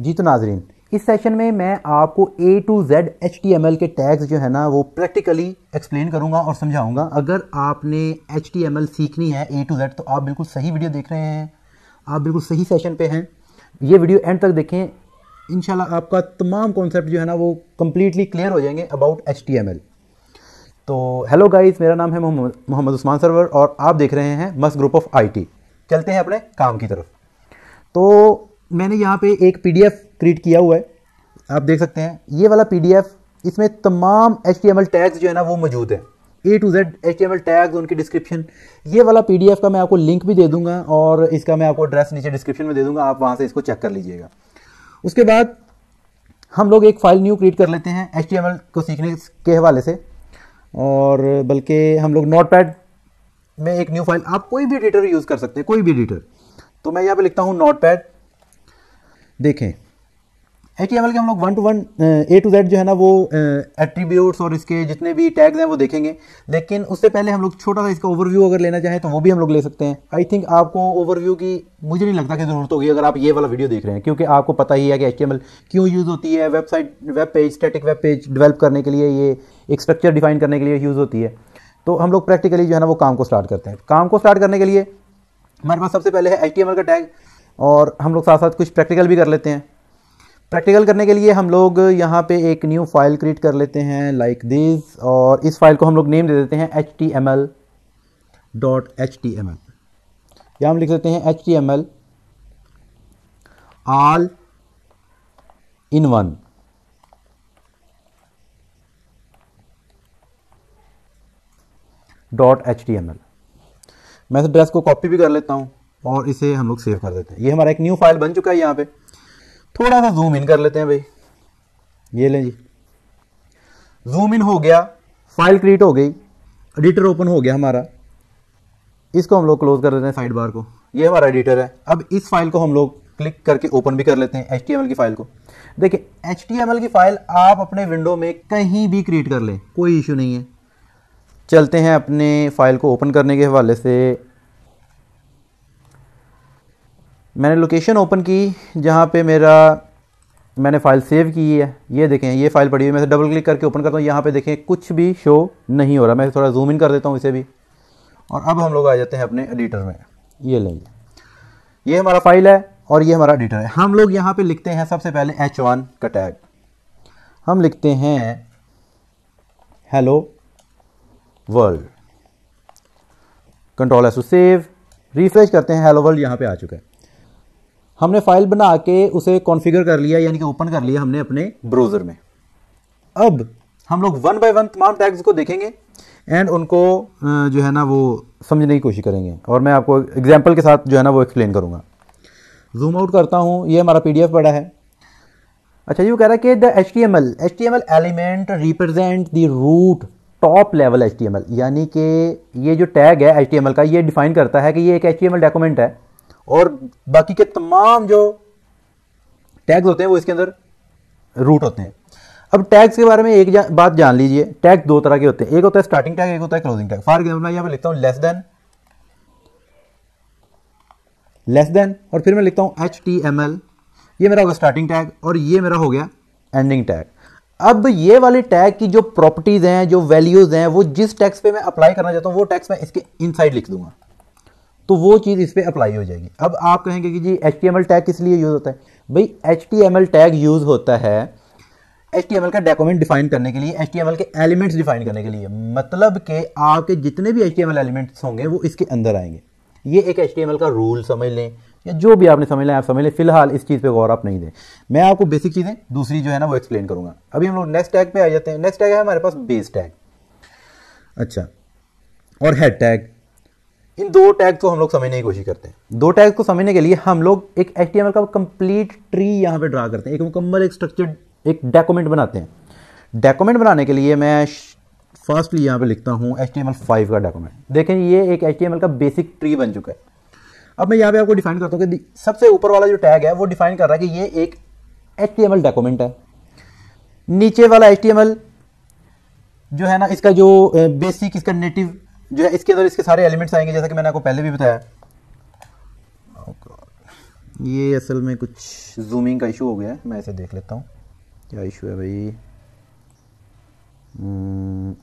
जी तो नाजरीन इस सेशन में मैं आपको A to Z H T M L के टैग्स जो है ना वो प्रैक्टिकली एक्सप्लेन करूंगा और समझाऊंगा अगर आपने एच टी एम एल सीखनी है ए टू जेड तो आप बिल्कुल सही वीडियो देख रहे हैं आप बिल्कुल सही सेशन पे हैं ये वीडियो एंड तक देखें इन आपका तमाम कॉन्सेप्ट जो है ना वो कम्प्लीटली क्लियर हो जाएंगे about H T M L तो हेलो गाइज मेरा नाम है मोहम्मद उस्मान सरवर और आप देख रहे हैं मस्त ग्रुप ऑफ आई टी चलते हैं अपने काम की तरफ तो मैंने यहाँ पे एक पी क्रिएट किया हुआ है आप देख सकते हैं ये वाला पी इसमें तमाम एच टैग्स जो है ना वो मौजूद है A to Z H tags उनकी डिस्क्रिप्शन ये वाला पी का मैं आपको लिंक भी दे दूंगा और इसका मैं आपको एड्रेस नीचे डिस्क्रिप्शन में दे दूंगा आप वहाँ से इसको चेक कर लीजिएगा उसके बाद हम लोग एक फ़ाइल न्यू क्रिएट कर लेते हैं एच को सीखने के हवाले से और बल्कि हम लोग नोट पैड में एक न्यू फाइल आप कोई भी एडिटर यूज़ कर सकते हैं कोई भी एडिटर तो मैं यहाँ पे लिखता हूँ नोट पैड देखें एच के हम लोग one two one A to Z जो है ना वो एट्रीब्यूट्स और इसके जितने भी टैग्स हैं वो देखेंगे लेकिन उससे पहले हम लोग छोटा सा इसका ओवरव्यू अगर लेना चाहें तो वो भी हम लोग ले सकते हैं आई थिंक आपको ओवरव्यू की मुझे नहीं लगता कि ज़रूरत होगी अगर आप ये वाला वीडियो देख रहे हैं क्योंकि आपको पता ही है कि एच क्यों यूज़ होती है website web page static web page develop करने के लिए ये एक स्ट्रक्चर डिफाइन करने के लिए यूज़ होती है तो हम लोग प्रैक्टिकली जो है ना वो काम को स्टार्ट करते हैं काम को स्टार्ट करने के लिए हमारे पास सबसे पहले है एच का टैग और हम लोग साथ साथ कुछ प्रैक्टिकल भी कर लेते हैं प्रैक्टिकल करने के लिए हम लोग यहाँ पे एक न्यू फाइल क्रिएट कर लेते हैं लाइक like दिस और इस फाइल को हम लोग नेम दे देते हैं H T M L dot H T M L या हम लिख देते हैं H T M L all in one dot H T M L मैं इस ड्रेस को कॉपी भी कर लेता हूँ और इसे हम लोग सेव कर देते हैं ये हमारा एक न्यू फाइल बन चुका है यहाँ पे थोड़ा सा जूम इन कर लेते हैं भाई ये लें जी जूम इन हो गया फाइल क्रिएट हो गई एडिटर ओपन हो गया हमारा इसको हम लोग क्लोज कर देते हैं साइड बार को ये हमारा एडिटर है अब इस फाइल को हम लोग क्लिक करके ओपन भी कर लेते हैं एच की फाइल को देखिए एच की फाइल आप अपने विंडो में कहीं भी क्रिएट कर लें कोई इशू नहीं है चलते हैं अपने फाइल को ओपन करने के हवाले से मैंने लोकेशन ओपन की जहाँ पे मेरा मैंने फ़ाइल सेव की है ये देखें ये फ़ाइल पड़ी हुई मैं डबल क्लिक करके ओपन करता हूँ यहाँ पे देखें कुछ भी शो नहीं हो रहा मैं थोड़ा जूम इन कर देता हूँ इसे भी और अब हम लोग आ जाते हैं अपने एडिटर में ये लेंगे ये हमारा फाइल है और ये हमारा एडिटर है हम लोग यहाँ पर लिखते हैं सबसे पहले एच वन का टैग हम लिखते हैं hello world control S save refresh करते हैं हेलो वर्ल्ड यहाँ पे आ चुका है हमने फाइल बना के उसे कॉन्फ़िगर कर लिया यानी कि ओपन कर लिया हमने अपने ब्राउज़र में अब हम लोग वन बाय वन तमाम टैग्स को देखेंगे एंड उनको जो है ना वो समझने की कोशिश करेंगे और मैं आपको एग्जाम्पल के साथ जो है ना वो एक्सप्लेन करूँगा जूम आउट करता हूँ ये हमारा पी पड़ा है अच्छा ये वो कह रहा है कि the H T M L H T M L element represent the root top level H T M L यानी कि ये जो टैग है एच टी एम एल का ये डिफाइन करता है कि ये एक H T M L document है और बाकी के तमाम जो टैग्स होते हैं वो इसके अंदर रूट होते हैं अब टैग्स के बारे में एक जा, बात जान लीजिए टैग दो तरह के होते हैं एक होता है स्टार्टिंग टैग एक होता है क्लोजिंग टैग फॉर एग्जाम्पल मैं यहाँ पर लिखता हूँ लेस देन लेस देन और फिर मैं लिखता हूँ एच टी एम एल ये मेरा होगा स्टार्टिंग टैग और ये मेरा हो गया एंडिंग टैग अब ये वाले टैग की जो प्रॉपर्टीज हैं जो वैल्यूज हैं वो जिस टैक्स पे मैं अप्लाई करना चाहता हूँ वो टैक्स मैं इसके इनसाइड लिख दूंगा तो वो चीज़ इस पर अप्लाई हो जाएगी अब आप कहेंगे कि जी एच टैग किस लिए यूज़ होता है भाई एच टैग यूज़ होता है एच का डॉक्यूमेंट डिफाइन करने के लिए एच के एलिमेंट्स डिफाइन करने के लिए मतलब कि आपके जितने भी एच एलिमेंट्स होंगे वो इसके अंदर आएंगे ये एक एच का रूल समझ लें या जो भी आपने समझ लें आप समझ लें फिलहाल इस चीज़ पे गौर आप नहीं दें मैं आपको बेसिक चीज़ें दूसरी जो है ना वो एक्सप्लेन करूंगा अभी हम लोग नेक्स्ट टैग पे आ जाते हैं नेक्स्ट टैग है हमारे पास बेस टैग अच्छा और हेड टैग इन दो टैग को हम लोग समझने की कोशिश करते हैं दो टैग को समझने के लिए हम लोग एक एच का कंप्लीट ट्री यहाँ पे ड्रा करते हैं एक मुकम्मल एक स्ट्रक्चर एक डॉक्यूमेंट बनाते हैं डॉक्यूमेंट बनाने के लिए मैं फर्स्टली यहाँ पे लिखता हूँ एच टी का डॉक्यूमेंट देखें ये एक एच का बेसिक ट्री बन चुका है अब मैं यहाँ पे आपको डिफाइन करता हूँ कि सबसे ऊपर वाला जो टैग है वो डिफाइन कर रहा है कि ये एक एच डॉक्यूमेंट है नीचे वाला एच जो है ना इसका जो बेसिक इसका नेटिव जो है इसके अंदर इसके सारे एलिमेंट्स आएंगे जैसा कि मैंने आपको पहले भी बताया oh ये असल में कुछ जूमिंग का इशू हो गया है मैं इसे देख लेता हूँ क्या इशू है भाई hmm।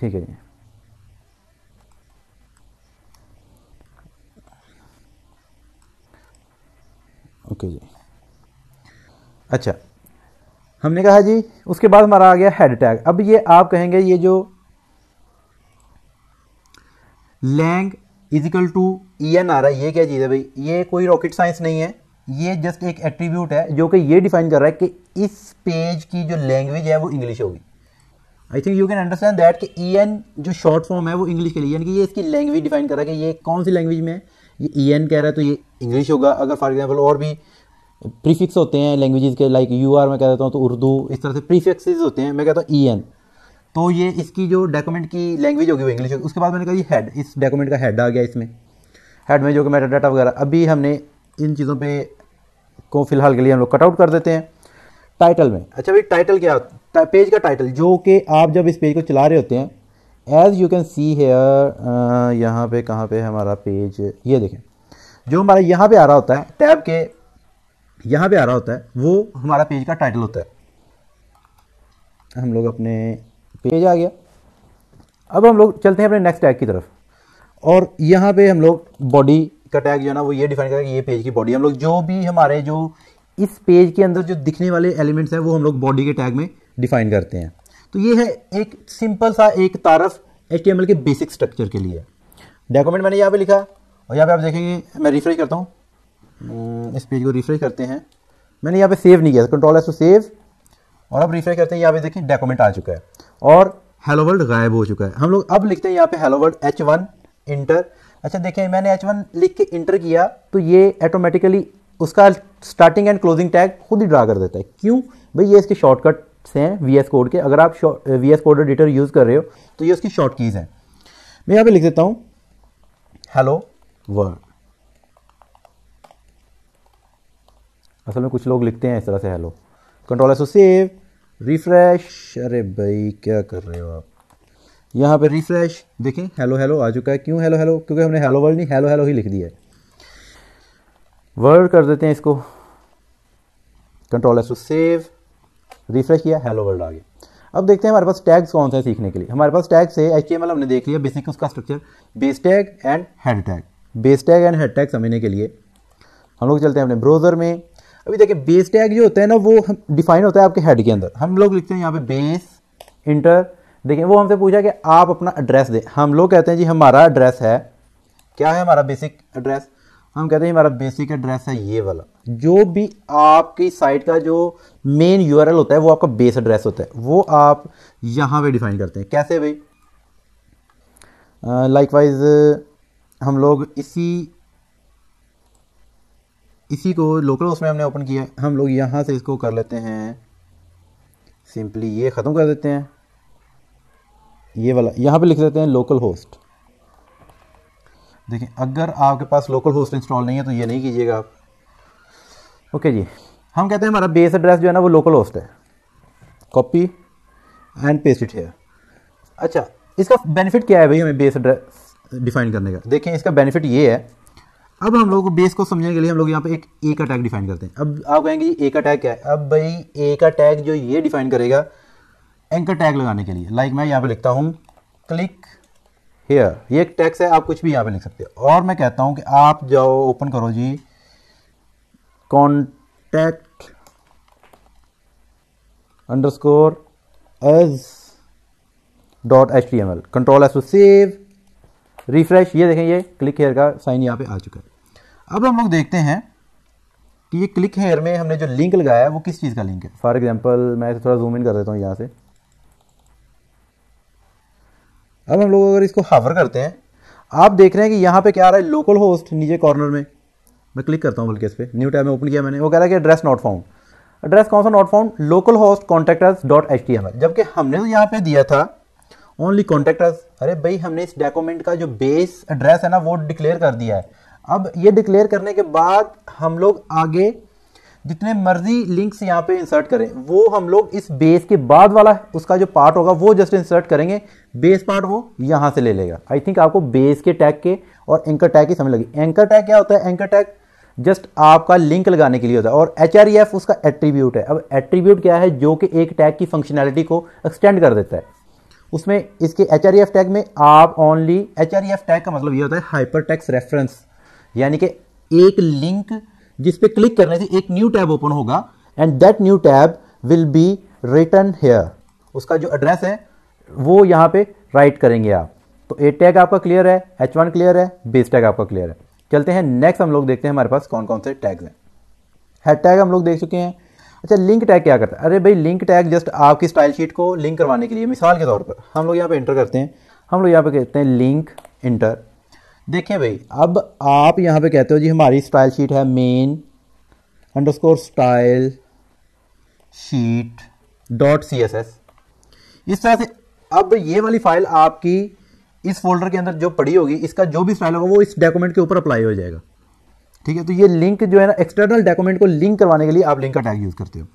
ठीक है जी ओके जी अच्छा हमने कहा जी उसके बाद हमारा आ गया हेड टैग अब ये आप कहेंगे ये जो lang is equal to E N आ रहा है ये क्या चीज़ है भाई ये कोई रॉकेट साइंस नहीं है ये जस्ट एक एट्रीब्यूट है जो कि ये डिफाइन कर रहा है कि इस पेज की जो लैंग्वेज है वो इंग्लिश होगी I think you can understand that कि ई e एन जो शॉर्ट फॉर्म है वो इंग्लिश के लिए यानी कि ये इसकी लैंग्वेज डिफाइन कर रहा है कि ये कौन सी लैंग्वेज में है ये ई e एन कह रहा है तो ये इंग्लिश होगा अगर फॉर एग्जाम्पल और भी प्रीफिक्स होते हैं लैंग्वेज के लाइक यू आर मैं कह देता हूँ तो उर्दू इस तरह से प्रीफिक्स होते हैं मैं कहता हूँ ई e एन तो ये इसकी जो डॉक्यूमेंट की लैंग्वेज होगी वो इंग्लिश होगी उसके बाद मैंने कहा ये हेड इस डॉक्यूमेंट का हेड आ गया इसमें हेड में जो कि मेटा डाटा वगैरह अभी हमने इन चीज़ों पे को फिलहाल के लिए हम लोग कटआउट कर देते हैं टाइटल में अच्छा भाई टाइटल क्या पेज का टाइटल जो कि आप जब इस पेज को चला रहे होते हैं as you can see here यहाँ पे कहाँ पे हमारा पेज ये देखें जो हमारा यहाँ पे आ रहा होता है टैब के यहाँ पे आ रहा होता है वो हमारा पेज का टाइटल होता है हम लोग अपने पेज आ गया अब हम लोग चलते हैं अपने नेक्स्ट टैग की तरफ और यहाँ पे हम लोग बॉडी का टैग जो है ना वो ये डिफाइन करेगा ये पेज की बॉडी हम लोग जो भी हमारे जो इस पेज के अंदर जो दिखने वाले एलिमेंट्स हैं वो हम लोग बॉडी के टैग में डिफाइन करते हैं तो ये है एक सिंपल सा एक तारफ एच के बेसिक स्ट्रक्चर के लिए डॉक्यूमेंट मैंने यहाँ पर लिखा और यहाँ पे आप देखेंगे मैं रिफ्रेश करता हूँ हम्म, इस पेज को रिफ्रेश करते हैं मैंने यहाँ पे सेव नहीं किया कंट्रोल एस टू सेव और अब रिफ्रेश करते हैं यहाँ पे देखें डॉक्यूमेंट आ चुका है और हेलो वर्ल्ड गायब हो चुका है हम लोग अब लिखते हैं यहाँ पे hello world H one enter अच्छा देखिए मैंने एच वन लिख के इंटर किया तो ये ऑटोमेटिकली उसका स्टार्टिंग एंड क्लोजिंग टैग खुद ही ड्रा कर देता है क्यों भाई ये इसके शॉर्टकट से हैं वी एस कोड के अगर आप V S code editor use कर रहे हो तो ये उसकी शॉर्ट कीज़ हैं मैं यहाँ पे लिख देता हूँ हेलो वर्ल्ड असल में कुछ लोग लिखते हैं इस तरह से hello control S save refresh अरे भाई क्या कर रहे हो आप यहाँ पे रिफ़्रेश देखें हेलो हेलो आ चुका है क्यों हेलो हेलो क्योंकि हमने हेलो वर्ल्ड नहीं हेलो हेलो ही लिख दिया है वर्ड कर देते हैं इसको कंट्रोल एस सेव रिफ़्रेश किया हेलो वर्ल्ड आ गया अब देखते हैं हमारे पास टैग्स कौन सा है सीखने के लिए हमारे पास टैग्स है एच हमने देख लिया बेसिक उसका structure base tag and head tag base tag and head tag समझने के लिए हम लोग चलते हैं अपने ब्राउज़र में अभी देखिए बेस टैग जो होता है ना वो डिफाइन होता है आपके हेड के अंदर हम लोग लिखते हैं यहाँ पे बेस इंटर देखिए वो हमसे पूछा कि आप अपना एड्रेस दें हम लोग कहते हैं जी हमारा एड्रेस है क्या है हमारा बेसिक एड्रेस हम कहते हैं हमारा बेसिक एड्रेस है ये वाला जो भी आपकी साइट का जो मेन यू होता है वो आपका बेस एड्रेस होता है वो आप यहाँ पे डिफाइन करते हैं कैसे भाई लाइकवाइज uh, हम लोग इसी इसी को लोकल होस्ट में हमने ओपन किया हम लोग यहाँ से इसको कर लेते हैं सिंपली ये ख़त्म कर देते हैं ये वाला यहाँ पे लिख देते हैं लोकल होस्ट देखिए अगर आपके पास लोकल होस्ट इंस्टॉल नहीं है तो ये नहीं कीजिएगा आप ओके जी हम कहते हैं हमारा बेस एड्रेस जो है ना वो लोकल होस्ट है copy and paste it here अच्छा इसका बेनिफिट क्या है भाई हमें बेस एड्रेस डिफाइन करने का देखें इसका बेनिफिट ये है अब हम लोग बेस को समझने के लिए हम लोग यहाँ पे एक ए का टैग डिफाइन करते हैं अब आप कहेंगे ए का टैग क्या है अब भाई ए का टैग जो ये डिफाइन करेगा एंकर टैग लगाने के लिए लाइक like मैं यहाँ पे लिखता हूँ क्लिक हेयर ये एक टैक्स है आप कुछ भी यहाँ पे लिख सकते हो और मैं कहता हूँ कि आप जाओ ओपन करो जी contact underscore us dot H T M L control S to save refresh ये देखें ये क्लिक हेयर का साइन यहाँ पे आ चुका है अब हम लोग देखते हैं कि ये क्लिक हेयर में हमने जो लिंक लगाया है वो किस चीज़ का लिंक है फॉर एग्जाम्पल मैं इसे थोड़ा जूम इन कर देता हूँ यहाँ से अब हम लोग अगर इसको हावर करते हैं आप देख रहे हैं कि यहाँ पे क्या आ रहा है लोकल होस्ट नीचे कॉर्नर में मैं क्लिक करता हूँ बल्कि इस पर न्यू टाइम में ओपन किया मैंने वो कह रहा है कि एड्रेस नॉट फाउंड एड्रेस कौन सा not found local host contact us dot H T M L जबकि हमने तो यहाँ पे दिया था ओनली कॉन्टेक्ट अस अरे भाई हमने इस डॉक्यूमेंट का जो बेस एड्रेस है ना वो डिक्लेयर कर दिया है अब ये डिक्लेयर करने के बाद हम लोग आगे जितने मर्जी लिंक्स यहाँ पे इंसर्ट करें वो हम लोग इस बेस के बाद वाला उसका जो पार्ट होगा वो जस्ट इंसर्ट करेंगे बेस पार्ट वो यहाँ से ले लेगा आई थिंक आपको बेस के टैग के और एंकर टैग की समझ लगी एंकर टैग क्या होता है एंकर टैग जस्ट आपका लिंक लगाने के लिए होता है और एच आर ई एफ उसका एट्रीब्यूट है अब एट्रीब्यूट क्या है जो कि एक टैग की फंक्शनैलिटी को एक्सटेंड कर देता है उसमें इसके एच टैग e में आप ओनली एच टैग का मतलब ये होता है हाइपर टैक्स रेफरेंस यानी कि एक लिंक जिस पे क्लिक करने से एक न्यू टैब ओपन होगा and that new tab will be return here उसका जो एड्रेस है वो यहाँ पे राइट करेंगे आप तो ए टैग आपका क्लियर है एच वन क्लियर है बेस टैग आपका क्लियर है चलते हैं नेक्स्ट हम लोग देखते हैं हमारे पास कौन कौन से टैग हैं हेड टैग हम लोग देख चुके हैं अच्छा लिंक टैग क्या करता है अरे भाई लिंक टैग जस्ट आपकी स्टाइल शीट को लिंक करवाने के लिए मिसाल के तौर पर हम लोग यहाँ पे इंटर करते हैं हम लोग यहाँ पे कहते हैं लिंक इंटर देखिए भाई अब आप यहाँ पे कहते हो जी हमारी स्टाइल शीट है main underscore style sheet dot C S S इस तरह से अब ये वाली फाइल आपकी इस फोल्डर के अंदर जो पड़ी होगी इसका जो भी स्टाइल होगा वो इस डॉक्यूमेंट के ऊपर अप्लाई हो जाएगा ठीक है तो ये लिंक जो है ना एक्सटर्नल डॉक्यूमेंट को लिंक करवाने के लिए आप लिंक का टैग यूज़ करते हो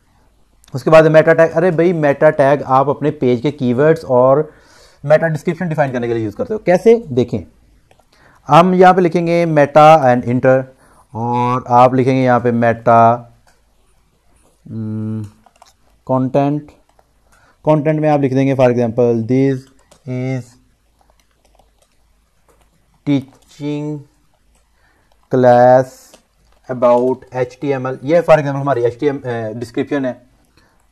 उसके बाद मेटा टैग अरे भाई मेटा टैग आप अपने पेज के कीवर्ड्स और मेटा डिस्क्रिप्शन डिफाइन करने के लिए यूज़ करते हो कैसे देखें हम यहाँ पे लिखेंगे मेटा एंड इंटर और आप लिखेंगे यहाँ पे मेटा कंटेंट कंटेंट में आप लिख देंगे for example this is teaching class about H T M L ये फॉर एग्जाम्पल हमारी एच टी एम डिस्क्रिप्शन है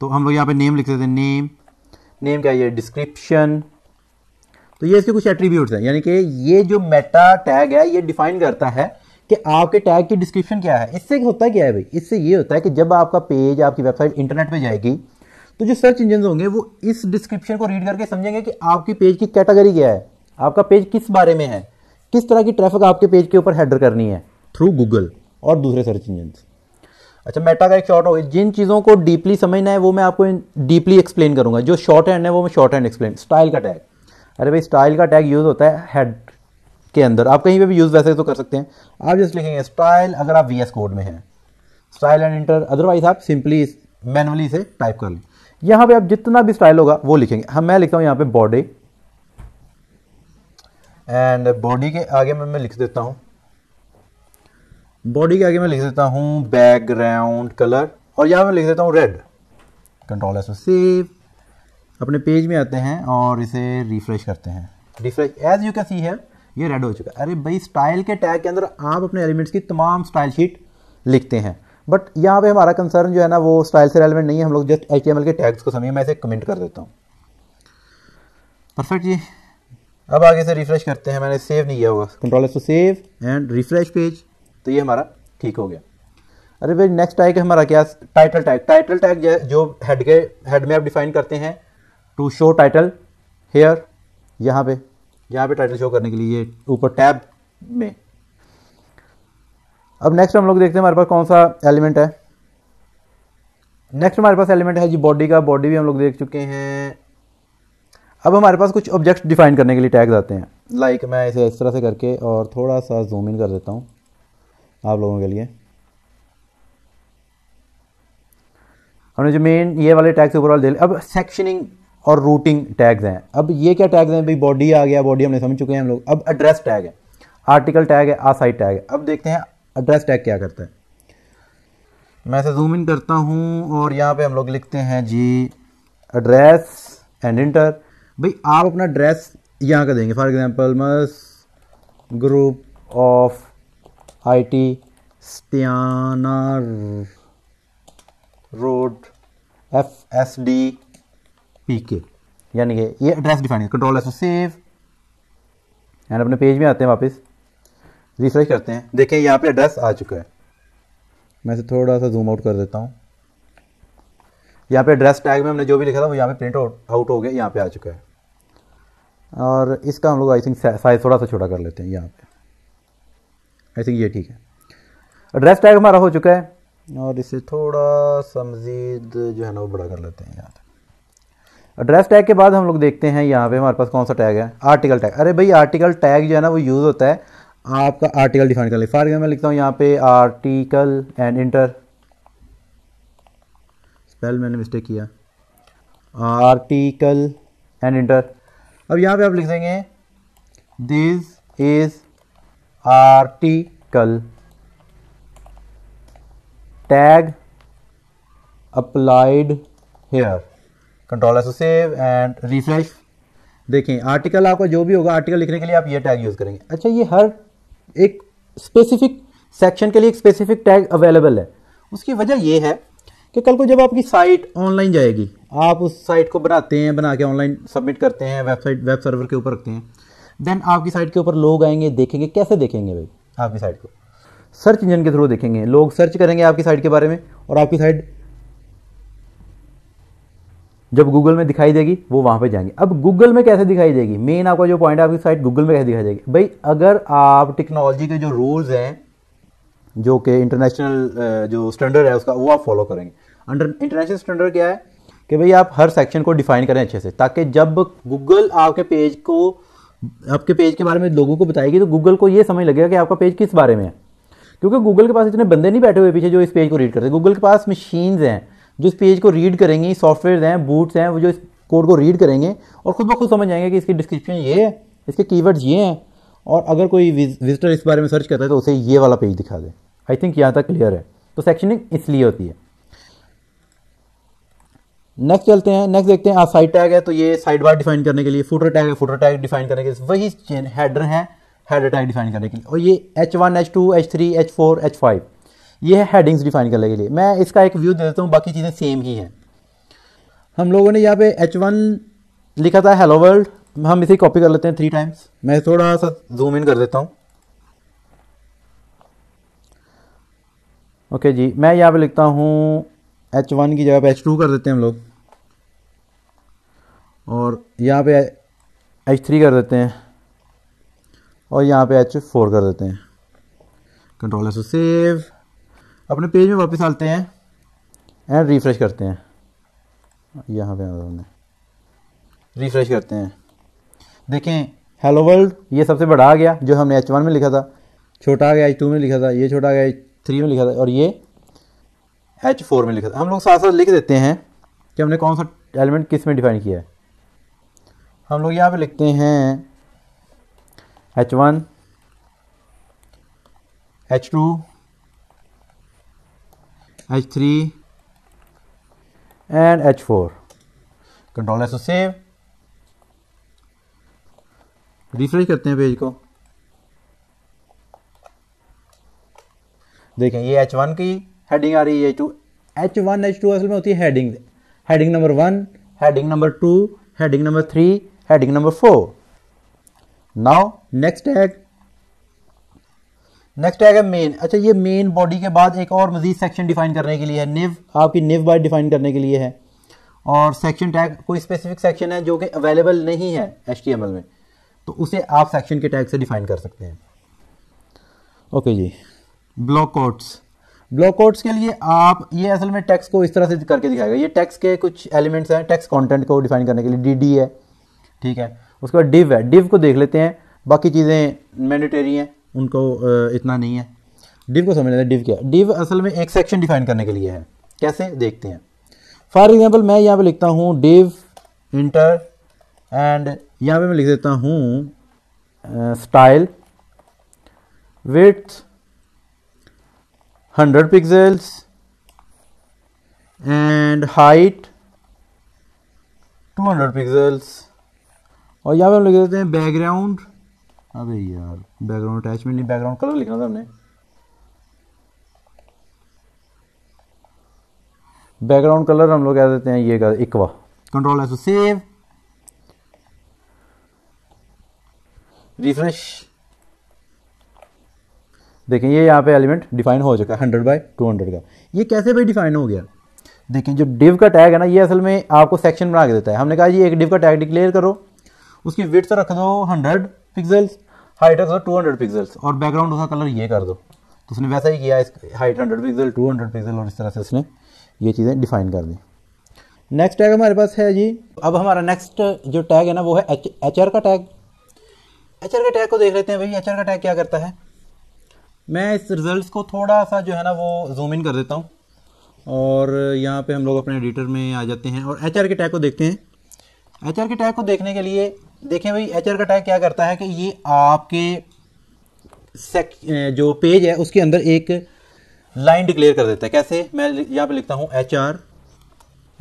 तो हम लोग यहाँ पे नेम लिख देते हैं नेम नेम क्या ये डिस्क्रिप्शन तो ये इसके कुछ एट्रीब्यूट्स हैं यानी कि ये जो मेटा टैग है ये डिफाइन करता है कि आपके टैग की डिस्क्रिप्शन क्या है इससे होता क्या है भाई इससे ये होता है कि जब आपका पेज आपकी वेबसाइट इंटरनेट पर जाएगी तो जो सर्च इंजन होंगे वो इस डिस्क्रिप्शन को रीड करके समझेंगे कि आपकी पेज की कैटेगरी क्या है आपका पेज किस बारे में है किस तरह की ट्रैफिक आपके पेज के ऊपर हैडर करनी है थ्रू गूगल और दूसरे सर्च इंजन अच्छा मेटा का एक शॉर्ट हो जिन चीज़ों को डीपली समझना है वो मैं आपको डीपली एक्सप्लेन करूँगा जो शॉर्ट हैंड है वो मैं शॉर्ट हैंड एक्सप्लेन स्टाइल का टैग अरे भाई स्टाइल का टैग यूज़ होता है हेड के अंदर आप कहीं पे भी यूज़ वैसे तो कर सकते हैं आप जस्ट लिखेंगे स्टाइल अगर आप वी कोड में हैं स्टाइल एंड इंटर अदरवाइज आप सिंपली मैनुअली इसे टाइप कर लें यहाँ पे आप जितना भी स्टाइल होगा वो लिखेंगे हम हाँ, मैं लिखता हूँ यहाँ पे बॉडी एंड बॉडी के आगे मैं, मैं लिख देता हूँ बॉडी के आगे मैं लिख देता हूँ बैकग्राउंड कलर और यहाँ मैं लिख देता हूँ रेड कंट्रोल एस सेव अपने पेज में आते हैं और इसे रिफ्रेश करते हैं refresh as you can see है ये रेड हो चुका है अरे भाई स्टाइल के टैग के अंदर आप अपने एलिमेंट्स की तमाम स्टाइल शीट लिखते हैं बट यहाँ पे हमारा कंसर्न जो है ना वो स्टाइल से रेलिवेंट नहीं है हम लोग जस्ट एच के टैग्स को समझिए मैं इसे कमेंट कर देता हूँ परफेक्ट जी अब आगे से रिफ्रेश करते हैं मैंने सेव नहीं किया होगा control S to save and refresh page तो ये हमारा ठीक हो गया अरे भाई नेक्स्ट टैग है हमारा क्या टाइटल टैग टाइटल टैग जो हेड के हेड में आप डिफाइन करते हैं टू शो टाइटल हेयर यहाँ पे यहाँ पे टाइटल शो करने के लिए ऊपर टैब में अब नेक्स्ट हम लोग देखते हैं हमारे पास कौन सा एलिमेंट है नेक्स्ट हमारे पास एलिमेंट है जी बॉडी का बॉडी भी हम लोग देख चुके हैं अब हमारे पास कुछ ऑब्जेक्ट्स डिफाइन करने के लिए टैग आते हैं लाइक like मैं इसे इस तरह से करके और थोड़ा सा जूम इन कर देता हूँ आप लोगों के लिए हमने जो मेन ये वाले टैग्स ओवरऑल दे अब सेक्शनिंग और रूटिंग टैग्स हैं अब ये क्या टैग्स हैं भाई बॉडी आ गया बॉडी हमने समझ चुके हैं हम लोग अब एड्रेस टैग है आर्टिकल टैग है आसाइट टैग है अब देखते हैं एड्रेस टैग क्या करता है मैं से जूम इन करता हूँ और यहाँ पे हम लोग लिखते हैं जी एड्रेस एंड इंटर भाई आप अपना एड्रेस यहाँ का देंगे फॉर एग्जाम्पल मस ग्रुप ऑफ आई स्टियाना road F S D P के यानी कि ये एड्रेस डिफाइन है कंट्रोल एस सेव एंड अपने पेज में आते हैं वापस रिफ्रेश करते हैं देखें यहाँ पे एड्रेस आ चुका है मैं इसे थोड़ा सा जूम आउट कर देता हूँ यहाँ पे एड्रेस टैग में हमने जो भी लिखा था वो यहाँ पे प्रिंट आउट हो गया यहाँ पे आ चुका है और इसका हम लोग आई थिंक साइज़ थोड़ा सा छोटा कर लेते हैं यहाँ पे आई थिंक ये ठीक है एड्रेस टैग हमारा हो चुका है और इसे थोड़ा सा मजीद जो है ना वो बड़ा कर लेते हैं यहाँ एड्रेस टैग के बाद हम लोग देखते हैं यहाँ पे हमारे पास कौन सा टैग है आर्टिकल टैग अरे भाई आर्टिकल टैग जो है ना वो यूज़ होता है आपका आर्टिकल डिफाइन करने फॉर एग्जाम्पल लिखता हूँ यहाँ पे आर्टिकल एंड इंटर स्पेल मैंने मिस्टेक किया आर्टिकल एंड इंटर अब यहाँ पे आप लिख देंगे this is article tag applied here control S save and refresh देखें आर्टिकल आपको जो भी होगा आर्टिकल लिखने के लिए आप ये टैग यूज़ करेंगे अच्छा ये हर एक स्पेसिफिक सेक्शन के लिए एक स्पेसिफिक टैग अवेलेबल है उसकी वजह ये है कि कल को जब आपकी साइट ऑनलाइन जाएगी आप उस साइट को बनाते हैं बना के ऑनलाइन सबमिट करते हैं वेबसाइट वेब सर्वर के ऊपर रखते हैं देन आपकी साइट के ऊपर लोग आएंगे देखेंगे कैसे देखेंगे भाई आपकी साइट को सर्च इंजन के थ्रू देखेंगे लोग सर्च करेंगे आपकी साइट के बारे में और आपकी साइट जब गूगल में दिखाई देगी वो वहाँ पे जाएंगे अब गूगल में कैसे दिखाई देगी मेन आपका जो पॉइंट है आपकी साइट गूगल में कैसे दिखाई देगी भाई अगर आप टेक्नोलॉजी के जो रूल्स हैं जो कि इंटरनेशनल जो स्टैंडर्ड है उसका वो आप फॉलो करेंगे अंडर इंटरनेशनल स्टैंडर्ड क्या है कि भाई आप हर सेक्शन को डिफाइन करें अच्छे से ताकि जब गूगल आपके पेज को आपके पेज के बारे में लोगों को बताएगी तो गूगल को ये समझ लगेगा कि आपका पेज किस बारे में है क्योंकि गूगल के पास इतने बंदे नहीं बैठे हुए पीछे जो इस पेज को रीड करते गूगल के पास मशीन हैं जो इस पेज को रीड करेंगी सॉफ्टवेयर हैं बूट्स हैं वो जो इस कोड को रीड करेंगे और खुद ब खुद समझ जाएंगे कि इसकी डिस्क्रिप्शन ये है इसके कीवर्ड्स ये हैं और अगर कोई विजिटर इस बारे में सर्च करता है तो उसे ये वाला पेज दिखा दे आई थिंक यहाँ तक क्लियर है तो सेक्शनिंग इसलिए होती है नेक्स्ट चलते हैं नेक्स्ट देखते हैं आप साइड टैग है तो ये साइड बार डिफाइन करने के लिए फुटर टैग है फुटर टैग डिफाइन करने के लिए वही चेन हेडर है हेडर टैग डिफाइन करने के लिए और ये H one H two H three H four H five ये है हेडिंग्स डिफाइन करने के लिए मैं इसका एक व्यू दे देता हूँ बाकी चीज़ें सेम ही हैं हम लोगों ने यहाँ पे एच वन लिखा था हेलो वर्ल्ड हम इसे कॉपी कर लेते हैं थ्री टाइम्स मैं थोड़ा सा जूम इन कर देता हूँ ओके जी मैं यहाँ पे लिखता हूँ एच वन की जगह पर एच टू कर देते हैं हम लोग और यहाँ पे एच थ्री कर देते हैं और यहाँ पे एच फोर कर देते हैं कंट्रोल से सेव अपने पेज में वापस आते हैं एंड रिफ्रेश करते हैं यहाँ पे हमने रिफ्रेश करते हैं देखें हेलो वर्ल्ड ये सबसे बड़ा आ गया जो हमने एच वन में लिखा था छोटा आ गया एच टू में लिखा था ये छोटा आ गया एच थ्री में लिखा था और ये एच फोर में लिखा था हम लोग साथ साथ लिख देते हैं कि हमने कौन सा एलिमेंट किस में डिफाइन किया है हम लोग यहाँ पे लिखते हैं H one H two H three and H four control S save refresh करते हैं पेज को देखें ये एच वन की हेडिंग आ रही है two H one H two असल में होती है heading heading number one heading number two heading number three heading number 4. Now next tag next है मेन अच्छा ये मेन बॉडी के बाद एक और मजीद सेक्शन डिफाइन करने के लिए है निव आपकी निव बाइट डिफाइन करने के लिए है और सेक्शन टैग कोई स्पेसिफिक सेक्शन है जो कि अवेलेबल नहीं है एच में तो उसे आप सेक्शन के टैग से डिफाइन कर सकते हैं ओके जी ब्लॉक कोड्स ब्लॉक कोड्स के लिए आप ये असल में टैक्स को इस तरह से करके दिखाएगा ये टैक्स के कुछ एलिमेंट्स हैं टैक्स कॉन्टेंट को डिफाइन करने के लिए डी है ठीक है उसके बाद डिव है डिव को देख लेते हैं बाकी चीज़ें मैंडेटरी हैं उनको इतना नहीं है डिव को समझ लेते हैं डिव क्या डिव असल में एक सेक्शन डिफाइन करने के लिए है कैसे देखते हैं फॉर एग्जाम्पल मैं यहाँ पे लिखता हूँ डिव इंटर एंड यहाँ पे मैं लिख देता हूँ style width hundred pixels and height two hundred pixels और यहाँ पे हम लिख देते हैं बैकग्राउंड अबे यार बैकग्राउंड अटैचमेंट नहीं बैकग्राउंड कलर लिखना था हमने बैकग्राउंड कलर हम लोग कह देते हैं ये का equal control S save refresh देखें ये यहाँ पे एलिमेंट डिफाइन हो चुका है हंड्रेड बाई टू हंड्रेड का ये कैसे भाई डिफाइन हो गया देखें जो डिव का टैग है ना ये असल में आपको सेक्शन बना के देता है हमने कहा जी एक डिव का टैग डिक्लेयर करो उसकी विड्थ तो रख दो हंड्रेड पिक्सल्स हाइट रख दो टू हंड्रेड पिक्सल्स और बैकग्राउंड उसका कलर ये कर दो तो उसने वैसा ही किया height hundred pixel two hundred pixel और इस तरह से उसने ये चीज़ें डिफाइन कर दी नेक्स्ट टैग हमारे पास है जी अब हमारा नेक्स्ट जो टैग है ना वो है एच एच आर का टैग एच आर के टैग को देख लेते हैं भाई एच आर का टैग क्या करता है मैं इस रिजल्ट को थोड़ा सा जो है ना वो जूम इन कर देता हूँ और यहाँ पे हम लोग अपने एडिटर में आ जाते हैं और एच आर के टैग को देखते हैं एच आर के टैग को देखने के लिए देखें भाई एच का टैग क्या करता है कि ये आपके जो पेज है उसके अंदर एक लाइन डिक्लेयर कर देता है कैसे मैं यहाँ पे लिखता हूँ एच आर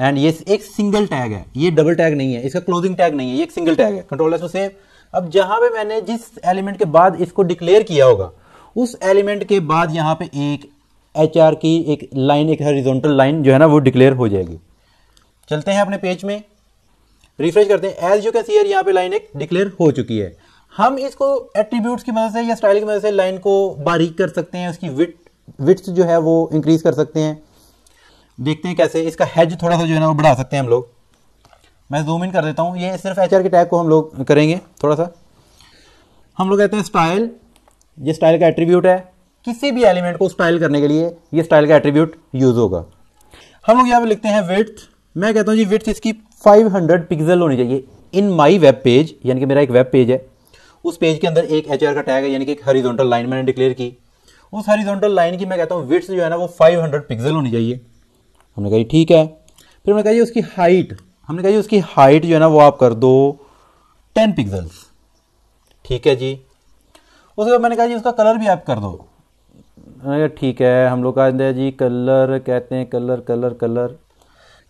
एंड ये एक सिंगल टैग है ये डबल टैग नहीं है इसका क्लोजिंग टैग नहीं है ये एक सिंगल टैग है कंट्रोल एस सेव अब जहाँ पे मैंने जिस एलिमेंट के बाद इसको डिक्लेयर किया होगा उस एलिमेंट के बाद यहाँ पे एक एच की एक लाइन एक हरिजोनटल लाइन जो है ना वो डिक्लेयर हो जाएगी चलते हैं अपने पेज में रिफ्रेश करते हैं एज यू कैन सी यहाँ पे लाइन एक डिक्लेयर हो चुकी है हम इसको एट्रीब्यूट्स की मदद से या स्टाइल की मदद से लाइन को बारीक कर सकते हैं उसकी विट विट्स जो है वो इंक्रीज कर सकते हैं देखते हैं कैसे इसका हेज थोड़ा सा जो है ना वो बढ़ा सकते हैं हम लोग मैं जूम इन कर देता हूँ ये सिर्फ एच के टैग को हम लोग करेंगे थोड़ा सा हम लोग कहते हैं स्टाइल ये स्टाइल का एट्रीब्यूट है किसी भी एलिमेंट को स्टाइल करने के लिए ये स्टाइल का एट्रीब्यूट यूज़ होगा हम लोग यहाँ पे लिखते हैं विथ मैं कहता हूँ जी विथ इसकी 500 पिक्जल होनी चाहिए इन माई वेब पेज यानी कि मेरा एक वेब पेज है उस पेज के अंदर एक एच का टैग है यानी कि एक हरिजोनटल लाइन मैंने डिक्लेयर की उस हरिजोनटल लाइन की मैं कहता हूँ विथ्स जो है ना वो 500 पिक्जल होनी चाहिए हमने कहा ठीक है फिर हमने कहा जी उसकी हाइट हमने कहा जी उसकी हाइट जो है ना वो आप कर दो टेन पिक्जल्स ठीक है जी उसके बाद मैंने कहा जी उसका कलर भी आप कर दो ठीक है हम लोग कहा जी कलर कहते हैं कलर कलर कलर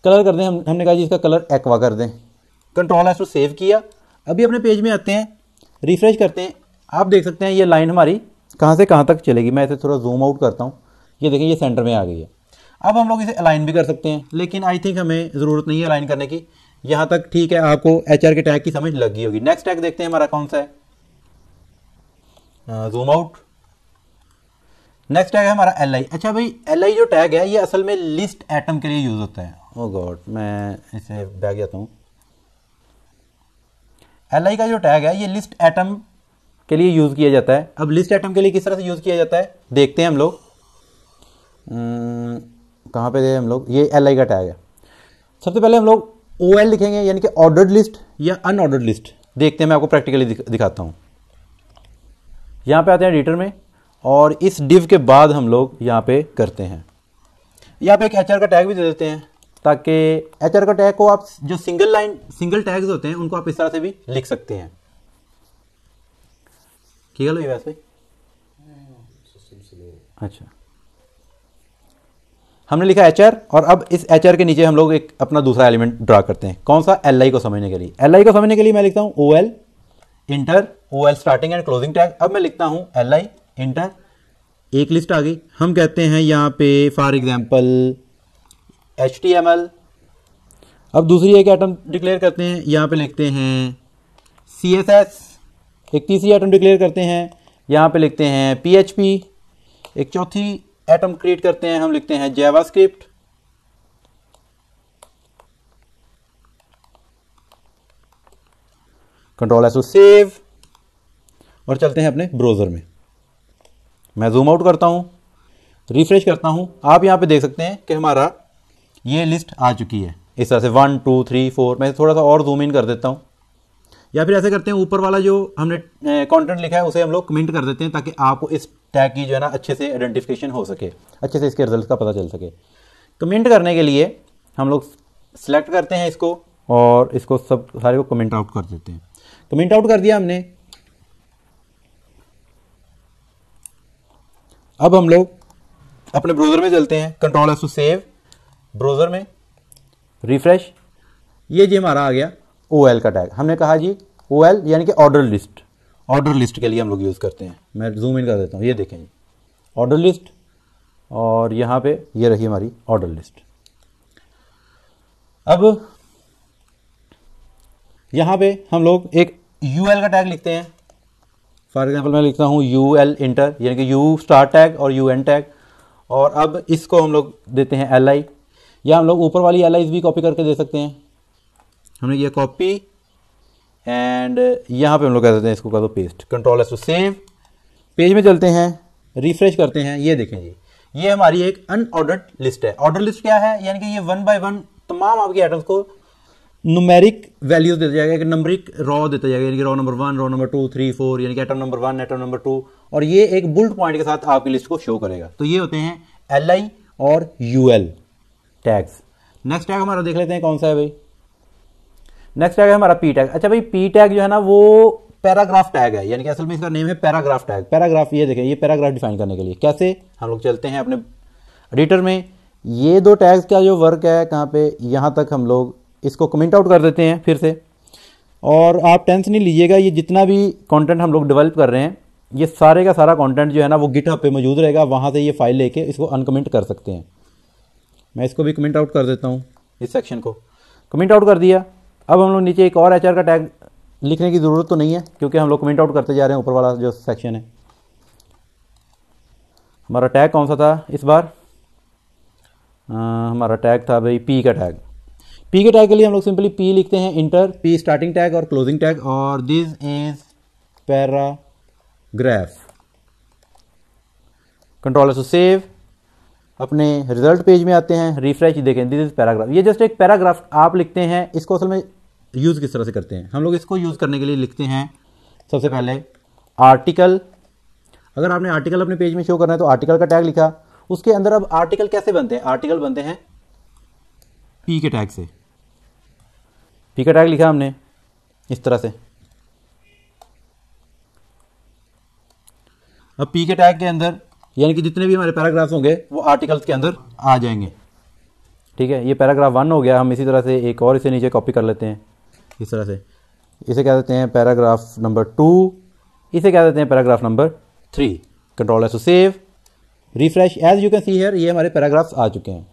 कलर कर दें हम हमने कहा जी इसका कलर एक्वा कर दें कंट्रोल है इसको सेव किया अभी अपने पेज में आते हैं रिफ्रेश करते हैं आप देख सकते हैं ये लाइन हमारी कहाँ से कहाँ तक चलेगी मैं इसे थोड़ा जूम आउट करता हूँ ये देखें ये सेंटर में आ गई है अब हम लोग इसे अलाइन भी कर सकते हैं लेकिन आई थिंक हमें ज़रूरत नहीं है अलाइन करने की यहाँ तक ठीक है आपको एच के टैग की समझ लगी होगी नेक्स्ट टैग देखते हैं हमारा कौन सा है जूम आउट नेक्स्ट टैग है हमारा एल अच्छा भाई एल जो टैग है ये असल में लिस्ट एटम के लिए यूज़ होता है ओ oh गॉड मैं इसे बैग जाता हूँ एल आई का जो टैग है ये लिस्ट एटम के लिए यूज़ किया जाता है अब लिस्ट एटम के लिए किस तरह से यूज़ किया जाता है देखते हैं हम लोग hmm, कहाँ पे गए हम लोग ये एल आई का टैग है सबसे पहले हम लोग ओ एल लिखेंगे यानी कि ऑर्डर्ड लिस्ट या अनऑर्डर्ड लिस्ट देखते हैं मैं आपको प्रैक्टिकली दिखाता हूँ यहाँ पे आते हैं एडिटर में और इस डिव के बाद हम लोग यहाँ पे करते हैं यहाँ पे एक एच का टैग भी दे देते हैं ताकि एच आर का टैग को आप जो सिंगल लाइन सिंगल टैग्स होते हैं उनको आप इस तरह से भी लिख सकते हैं ठीक है वैस अच्छा हमने लिखा एच और अब इस एच के नीचे हम लोग एक अपना दूसरा एलिमेंट ड्रा करते हैं कौन सा एल को समझने के लिए एल को समझने के लिए मैं लिखता हूँ O L enter O L starting and closing tag अब मैं लिखता हूँ एल आई इंटर एक लिस्ट आ गई हम कहते हैं यहाँ पे for example H T M L अब दूसरी एक आइटम डिक्लेयर करते हैं यहाँ पे लिखते हैं सी एस एस एक तीसरी आइटम डिक्लेयर करते हैं यहाँ पे लिखते हैं पी एच पी एक चौथी आइटम क्रिएट करते हैं हम लिखते हैं JavaScript control S save और चलते हैं अपने ब्राउज़र में मैं जूम आउट करता हूँ रिफ्रेश करता हूँ आप यहाँ पे देख सकते हैं कि हमारा ये लिस्ट आ चुकी है इस तरह से वन टू थ्री फोर मैं थोड़ा सा और जूम इन कर देता हूँ या फिर ऐसे करते हैं ऊपर वाला जो हमने कंटेंट लिखा है उसे हम लोग कमेंट कर देते हैं ताकि आपको इस टैग की जो है ना अच्छे से आइडेंटिफिकेशन हो सके अच्छे से इसके रिजल्ट का पता चल सके कमेंट तो करने के लिए हम लोग सेलेक्ट करते हैं इसको और इसको सब सारे को कमेंट आउट कर देते हैं कमेंट तो आउट कर दिया हमने अब हम लोग अपने ब्राउज़र में चलते हैं control S to save browser में रिफ्रेश ये जी हमारा आ गया ओ का टैग हमने कहा जी ओ यानी कि ऑर्डर लिस्ट ऑर्डर लिस्ट के लिए हम लोग यूज़ करते हैं मैं जूम इन कर देता हूँ ये देखें जी ऑर्डर लिस्ट और यहाँ पे ये रही हमारी ऑर्डर लिस्ट अब यहाँ पे हम लोग एक यू का टैग लिखते हैं फॉर एग्जाम्पल मैं लिखता हूँ यू एल इंटर यानी कि यू स्टार टैग और यू एन टैग और अब इसको हम लोग देते हैं एल आई या हम लोग ऊपर वाली एलाइज भी कॉपी करके दे सकते हैं हमने ये कॉपी एंड यहाँ पे हम लोग कह सकते हैं इसको कह दो paste control S to save page में चलते हैं रिफ्रेश करते हैं ये देखें जी ये हमारी एक अनऑर्डर्ड लिस्ट है ऑर्डर लिस्ट क्या है यानी कि ये वन बाय वन तमाम आपके आइटम्स को नुमेरिक वैल्यूज देता जाएगा एक नंबरिक रॉ देता जाएगा यानी कि row number one row number two three four यानी कि item number one item number two और ये एक बुल्ड पॉइंट के साथ आपकी लिस्ट को शो करेगा तो ये होते हैं एल और यू टैग्स नेक्स्ट टैग हमारा देख लेते हैं कौन सा है भाई नेक्स्ट टैग है हमारा पी टैग अच्छा भाई पी टैग जो है ना वो पैराग्राफ टैग है यानी कि असल में इसका नेम है पैराग्राफ टैग पैराग्राफ ये देखें ये पैराग्राफ डिफाइन करने के लिए कैसे हम लोग चलते हैं अपने एडिटर में ये दो टैग्स का जो वर्क है कहाँ पे यहाँ तक हम लोग इसको कमेंट आउट कर देते हैं फिर से और आप टेंस नहीं लीजिएगा ये जितना भी कंटेंट हम लोग डेवलप कर रहे हैं ये सारे का सारा कंटेंट जो है ना वो गिटहब पे मौजूद रहेगा वहाँ से ये फाइल लेके इसको अनकमेंट कर सकते हैं मैं इसको भी कमेंट आउट कर देता हूँ इस सेक्शन को कमेंट आउट कर दिया अब हम लोग नीचे एक और एच का टैग लिखने की ज़रूरत तो नहीं है क्योंकि हम लोग कमेंट आउट करते जा रहे हैं ऊपर वाला जो सेक्शन है हमारा टैग कौन सा था इस बार आ, हमारा टैग था भाई पी का टैग पी के टैग के लिए हम लोग सिंपली पी लिखते हैं इंटर पी स्टार्टिंग टैग और क्लोजिंग टैग और this is paragraph control save अपने रिजल्ट पेज में आते हैं रिफ्रेश देखें दिस इज पैराग्राफ ये जस्ट एक पैराग्राफ आप लिखते हैं इसको असल में यूज़ किस तरह से करते हैं हम लोग इसको यूज़ करने के लिए लिखते हैं सबसे पहले आर्टिकल अगर आपने आर्टिकल अपने पेज में शो करना है तो आर्टिकल का टैग लिखा उसके अंदर अब आर्टिकल कैसे बनते हैं आर्टिकल बनते हैं पी के टैग से पी का टैग लिखा हमने इस तरह से अब पी के टैग के अंदर यानी कि जितने भी हमारे पैराग्राफ्स होंगे वो आर्टिकल्स के अंदर आ जाएंगे ठीक है ये पैराग्राफ वन हो गया हम इसी तरह से एक और इसे नीचे कॉपी कर लेते हैं इस तरह से इसे कह देते हैं पैराग्राफ नंबर टू इसे कह देते हैं paragraph number three control S save refresh as you can see here ये हमारे पैराग्राफ्स आ चुके हैं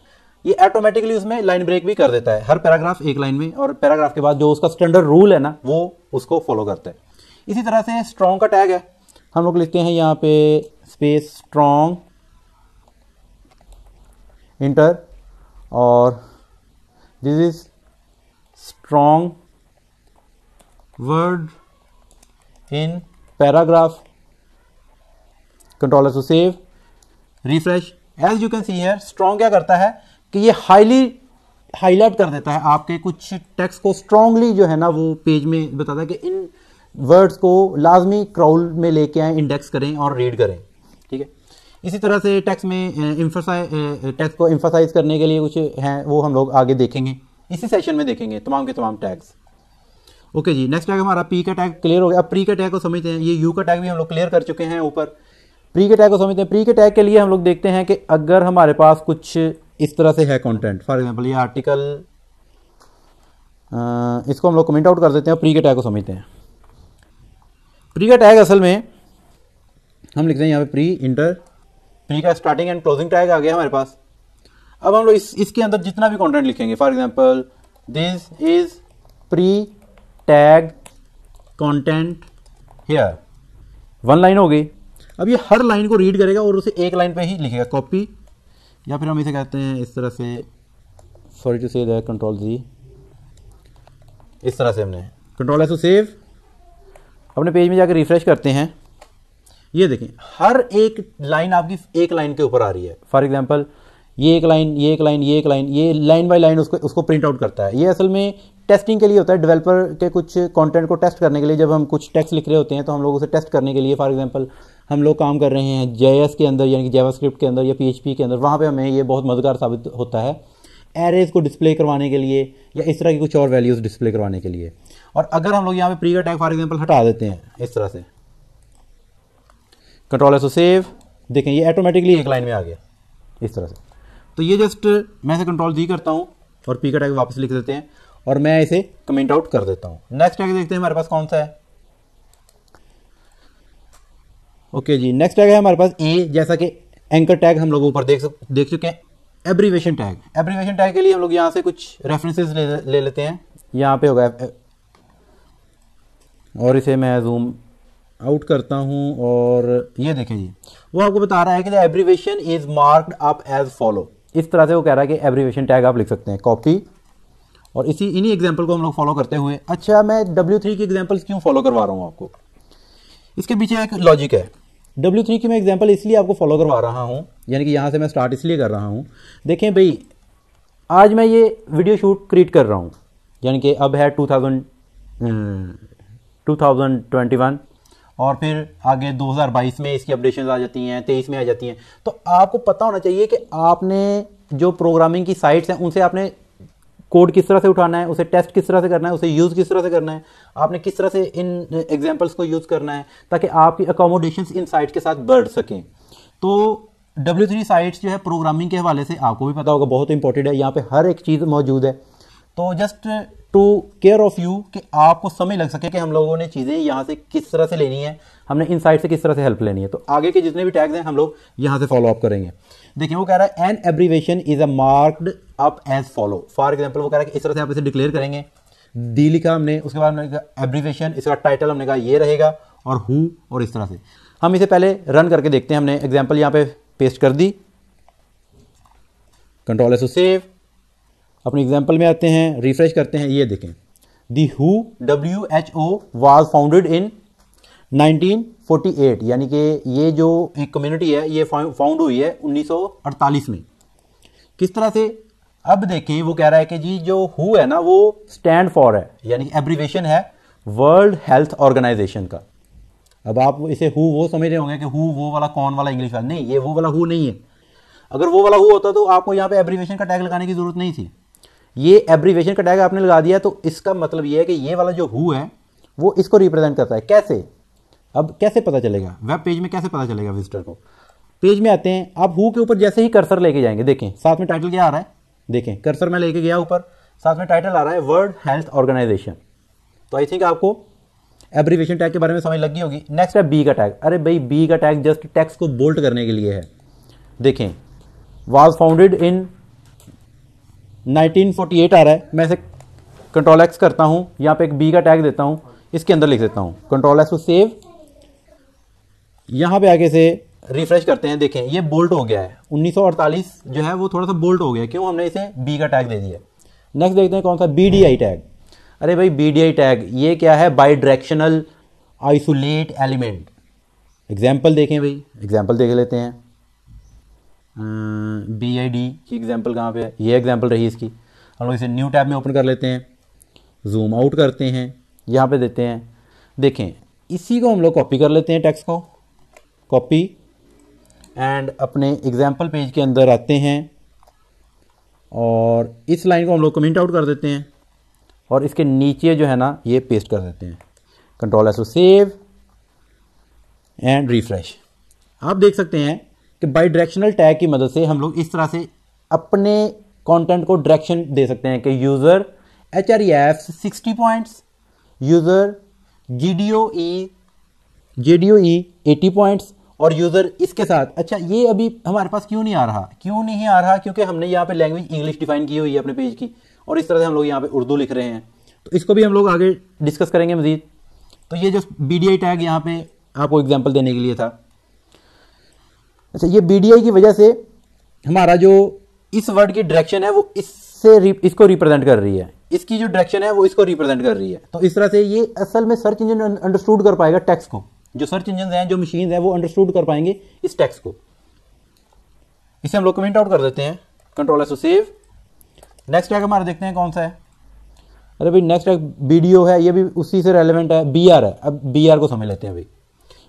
ये ऑटोमेटिकली उसमें लाइन ब्रेक भी कर देता है हर पैराग्राफ एक लाइन में और पैराग्राफ के बाद जो उसका स्टैंडर्ड रूल है ना वो उसको फॉलो करता है इसी तरह से स्ट्रॉन्ग का टैग है हम लोग लिखते हैं यहाँ पे स्पेस स्ट्रॉन्ग इंटर और this is strong word in paragraph control to save refresh as you can see here strong क्या करता है कि ये हाईली हाईलाइट कर देता है आपके कुछ टेक्स्ट को स्ट्रांगली जो है ना वो पेज में बताता है कि इन वर्ड्स को लाजमी क्राउल में लेके आए इंडेक्स करें और रीड करें ठीक है इसी तरह से टैक्स में टैक्स को इम्फोसाइज करने के लिए कुछ हैं वो हम लोग आगे देखेंगे इसी सेशन में देखेंगे तमाम के तमाम टैक्स ओके जी नेक्स्ट टैग हमारा पी का टैग क्लियर हो गया अब प्री का टैग को समझते हैं ये यू का टैग भी हम लोग क्लियर कर चुके हैं ऊपर प्री के टैग को समझते हैं प्री के टैग के लिए हम लोग देखते हैं कि अगर हमारे पास कुछ इस तरह से है कंटेंट फॉर एग्जांपल ये आर्टिकल इसको हम लोग कमेंट आउट कर देते हैं प्री के टैग को समझते हैं प्री का टैग असल में हम लिख रहे हैं यहाँ पे प्री इंटर प्री का स्टार्टिंग एंड क्लोजिंग टैग आ गया हमारे पास अब हम लोग इस इसके अंदर जितना भी कंटेंट लिखेंगे for example this is pre tag content here one line हो गई अब ये हर लाइन को रीड करेगा और उसे एक लाइन पे ही लिखेगा कॉपी या फिर हम इसे कहते हैं इस तरह से सॉरी टू सेव कंट्रोल जी इस तरह से हमने कंट्रोल है टू सेव अपने पेज में जाकर रिफ्रेश करते हैं ये देखें हर एक लाइन आपकी एक लाइन के ऊपर आ रही है फॉर एग्जाम्पल ये एक लाइन ये एक लाइन ये एक लाइन ये लाइन बाय लाइन उसको उसको प्रिंट आउट करता है ये असल में टेस्टिंग के लिए होता है डेवलपर के कुछ कंटेंट को टेस्ट करने के लिए जब हम कुछ टेक्स्ट लिख रहे होते हैं तो हम लोग उसे टेस्ट करने के लिए फॉर एग्जांपल हम लोग काम कर रहे हैं जे के अंदर यानी कि जावास्क्रिप्ट के अंदर या पी के अंदर वहाँ पर हमें ये बहुत मददगार साबित होता है एरेज को डिस्प्ले करवाने के लिए या इस तरह की कुछ और वैल्यूज़ डिस्प्ले करवाने के लिए और अगर हम लोग यहाँ पे प्री टैग फॉर एग्जाम्पल हटा देते हैं इस तरह से कंट्रोल एस सेव देखें ये ऑटोमेटिकली एक लाइन में आ गया इस तरह से तो ये जस्ट मैं इसे कंट्रोल जी करता हूँ और पी का टैग वापस लिख देते हैं और मैं इसे कमेंट आउट कर देता हूँ नेक्स्ट टैग देखते हैं हमारे पास कौन सा है ओके जी नेक्स्ट टैग है हमारे पास ए जैसा कि एंकर टैग हम लोग ऊपर देख सक देख चुके हैं एब्रीवेशन टैग एब्रीवेशन टैग के लिए हम लोग यहाँ से कुछ रेफरेंसेस ले, ले लेते हैं यहाँ पे होगा और इसे मैं जूम आउट करता हूँ और ये देखें जी वो आपको बता रहा है कि the abbreviation is marked up as follow इस तरह से वो कह रहा है कि एब्रीवेशन टैग आप लिख सकते हैं कॉपी और इसी इन्हीं एग्जाम्पल को हम लोग फॉलो करते हुए अच्छा मैं डब्ल्यू थ्री की एग्जाम्पल्स क्यों फॉलो करवा रहा हूँ आपको इसके पीछे एक लॉजिक है डब्ल्यू थ्री की मैं एग्जाम्पल इसलिए आपको फॉलो करवा रहा हूँ यानी कि यहाँ से मैं स्टार्ट इसलिए कर रहा हूँ देखें भाई आज मैं ये वीडियो शूट क्रिएट कर रहा हूँ यानी कि अब है two thousand two thousand twenty one और फिर आगे 2022 में इसकी अपडेशन आ जाती हैं तेईस में आ जाती हैं तो आपको पता होना चाहिए कि आपने जो प्रोग्रामिंग की साइट्स हैं उनसे आपने कोड किस तरह से उठाना है उसे टेस्ट किस तरह से करना है उसे यूज़ किस तरह से करना है आपने किस तरह से इन एग्जाम्पल्स को यूज़ करना है ताकि आपकी अकोमोडेशन इन साइट के साथ बढ़ सकें तो डब्ल्यू थ्री साइट्स जो है प्रोग्रामिंग के हवाले से आपको भी पता होगा बहुत इंपॉर्टेंट है यहाँ पे हर एक चीज़ मौजूद है तो just to care of you कि आपको समय लग सके कि हम लोगों ने चीज़ें यहाँ से किस तरह से लेनी है हमने इन साइड से किस तरह से हेल्प लेनी है तो आगे के जितने भी टैग्स हैं हम लोग यहाँ से फॉलो अप करेंगे देखिए वो कह रहा है an abbreviation is a marked up as follow for example वो कह रहा है कि इस तरह से आप इसे डिक्लेयर करेंगे दी लिखा हमने उसके बाद हमने एब्रीवेशन इसका टाइटल हमने कहा ये रहेगा और हु और इस तरह से हम इसे पहले रन करके देखते हैं हमने एग्जाम्पल यहाँ पे पेस्ट कर दी कंट्रोल सेव अपने एग्जाम्पल में आते हैं रिफ्रेश करते हैं ये देखें the who W H O was founded in 1948 यानी कि ये जो एक कम्युनिटी है ये फाउंड हुई है 1948 में किस तरह से अब देखें वो कह रहा है कि जी जो हु है ना वो स्टैंड फॉर है यानी एब्रीवेशन है वर्ल्ड हेल्थ ऑर्गेनाइजेशन का अब आप इसे हु वो समझ रहे होंगे कि हु वो वाला कौन वाला इंग्लिश वाला नहीं ये वो वाला हु नहीं है अगर वो वाला हु होता तो आपको यहाँ पे एब्रीवेशन का टैग लगाने की जरूरत नहीं थी ये एब्रीवेशन का टैग आपने लगा दिया तो इसका मतलब ये है कि ये वाला जो हु है वो इसको रिप्रेजेंट करता है कैसे अब कैसे पता चलेगा वेब पेज में कैसे पता चलेगा विजिटर को पेज में आते हैं आप हु के ऊपर जैसे ही कर्सर लेके जाएंगे देखें साथ में टाइटल क्या आ रहा है देखें कर्सर में लेके गया ऊपर साथ में टाइटल आ रहा है वर्ल्ड हेल्थ ऑर्गेनाइजेशन तो आई थिंक आपको एब्रीवेशन टैग के बारे में समझ लगी होगी नेक्स्ट है बी का टैग अरे भाई बी का टैग जस्ट टैक्स को बोल्ट करने के लिए है देखें वाज फाउंडेड इन 1948 आ रहा है मैं इसे कंट्रोल एक्स करता हूँ यहाँ पे एक बी का टैग देता हूँ इसके अंदर लिख देता हूँ कंट्रोल एक्स को सेव यहाँ पे आके से रिफ्रेश करते हैं देखें ये बोल्ट हो गया है 1948 जो है वो थोड़ा सा बोल्ट हो गया क्यों हमने इसे बी का टैग दे दिया नेक्स्ट देखते हैं कौन सा बी टैग अरे भाई बी टैग ये क्या है bidirectional isolate element example देखें भाई एग्जाम्पल देख लेते हैं बी आई डी की एग्जाम्पल कहाँ पे है ये एग्जाम्पल रही इसकी हम लोग इसे न्यू टैब में ओपन कर लेते हैं जूम आउट करते हैं यहाँ पे देते हैं देखें इसी को हम लोग कॉपी कर लेते हैं टैक्स को कॉपी एंड अपने एग्जाम्पल पेज के अंदर आते हैं और इस लाइन को हम लोग कमेंट आउट कर देते हैं और इसके नीचे जो है ना ये पेस्ट कर देते हैं control S save and refresh आप देख सकते हैं कि बाई डायरेक्शनल टैग की मदद से हम लोग इस तरह से अपने कंटेंट को डायरेक्शन दे सकते हैं कि user H R F sixty points user G D O E J D O E eighty points और यूज़र इसके साथ अच्छा ये अभी हमारे पास क्यों नहीं आ रहा क्यों नहीं आ रहा क्योंकि हमने यहाँ पे लैंग्वेज इंग्लिश डिफाइन की हुई है अपने पेज की और इस तरह से हम लोग यहाँ पे उर्दू लिख रहे हैं तो इसको भी हम लोग आगे डिस्कस करेंगे मज़ीद तो ये जो बी डी आई टैग यहाँ पे आपको एग्जाम्पल देने के लिए था अच्छा ये बी की वजह से हमारा जो इस वर्ड की डायरेक्शन है वो इससे इसको रिप्रेजेंट कर रही है इसकी जो डायरेक्शन है वो इसको रिप्रेजेंट कर रही है तो इस तरह से ये असल में सर्च इंजन अंडरस्टूड कर पाएगा टैक्स को जो सर्च इंजन हैं जो मशीन हैं वो अंडरस्टूड कर पाएंगे इस टैक्स को इसे हम लोग कमेंट आउट कर देते हैं control S save next tag हमारा देखते हैं कौन सा है अरे भाई नेक्स्ट टैग वीडियो है ये भी उसी से रेलिवेंट है बी आर है अब बी आर को समझ लेते हैं भाई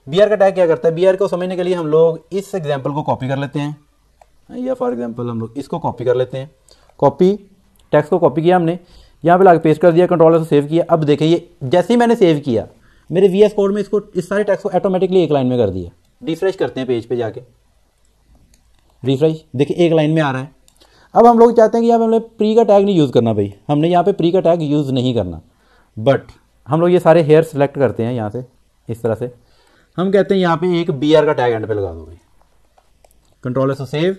बी आर का टैग क्या करता है बी आर को समझने के लिए हम लोग इस एग्जाम्पल को कॉपी कर लेते हैं या फॉर एग्जाम्पल हम लोग इसको कॉपी कर लेते हैं कॉपी टैक्स को कॉपी किया हमने यहाँ पे लाके पेस्ट कर दिया कंट्रोलर से सेव किया अब देखिए ये जैसे ही मैंने सेव किया मेरे वी कोड में इसको इस सारे टैक्स को ऑटोमेटिकली एक लाइन में कर दिया रिफ्रेश करते हैं पेज पे जाके रिफ्रेश देखिए एक लाइन में आ रहा है अब हम लोग चाहते हैं कि यहाँ पे हमने प्री का टैग नहीं यूज़ करना भाई हमने यहाँ पर प्री का टैग यूज़ नहीं करना बट हम लोग ये सारे हेयर सेलेक्ट करते हैं यहाँ से इस तरह से हम कहते हैं यहाँ पे एक बी आर का टैग एंड पे लगा दो भाई कंट्रोल एस सेव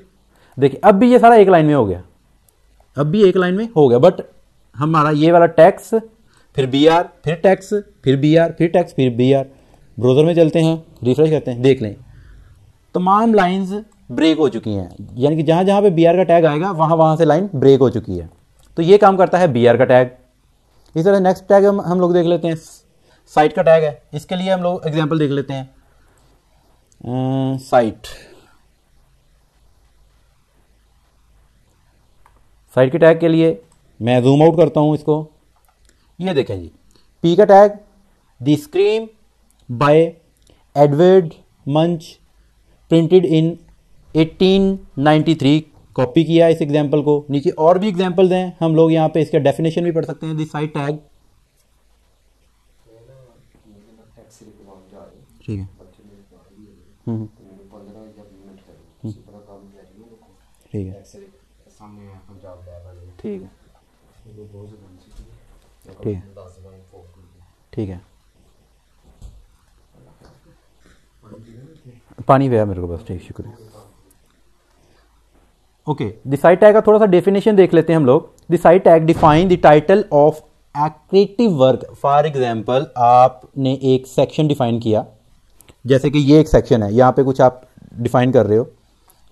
देखिए अब भी ये सारा एक लाइन में हो गया अब भी एक लाइन में हो गया बट हमारा ये वाला टैक्स फिर बी आर फिर टैक्स फिर बी आर फिर टैक्स फिर बी आर ब्राउज़र में चलते हैं रिफ्रेश करते हैं देख लें तमाम लाइंस ब्रेक हो चुकी हैं यानी कि जहाँ जहाँ पे बी का टैग आएगा वहाँ वहाँ से लाइन ब्रेक हो चुकी है तो ये काम करता है बी का टैग इस तरह नेक्स्ट टैग हम हम लोग देख लेते हैं साइट का टैग है इसके लिए हम लोग एग्जाम्पल देख लेते हैं साइट hmm, साइट के टैग के लिए मैं जूम आउट करता हूं इसको ये देखें जी पी का tag the scream by Edward Munch printed in 1893 copy किया इस एग्जाम्पल को नीचे और भी एग्जांपल्स हैं हम लोग यहाँ पे इसका डेफिनेशन भी पढ़ सकते हैं दी साइट टैग हम्म। हम्म। ठीक है ठीक है ठीक है ठीक है है पानी गया मेरे को बस ठीक शुक्रिया ओके साइट टैग का थोड़ा सा डेफिनेशन देख लेते हैं हम लोग cite tag define the title of active work for example आपने एक सेक्शन डिफाइन किया जैसे कि ये एक सेक्शन है यहाँ पे कुछ आप डिफाइन कर रहे हो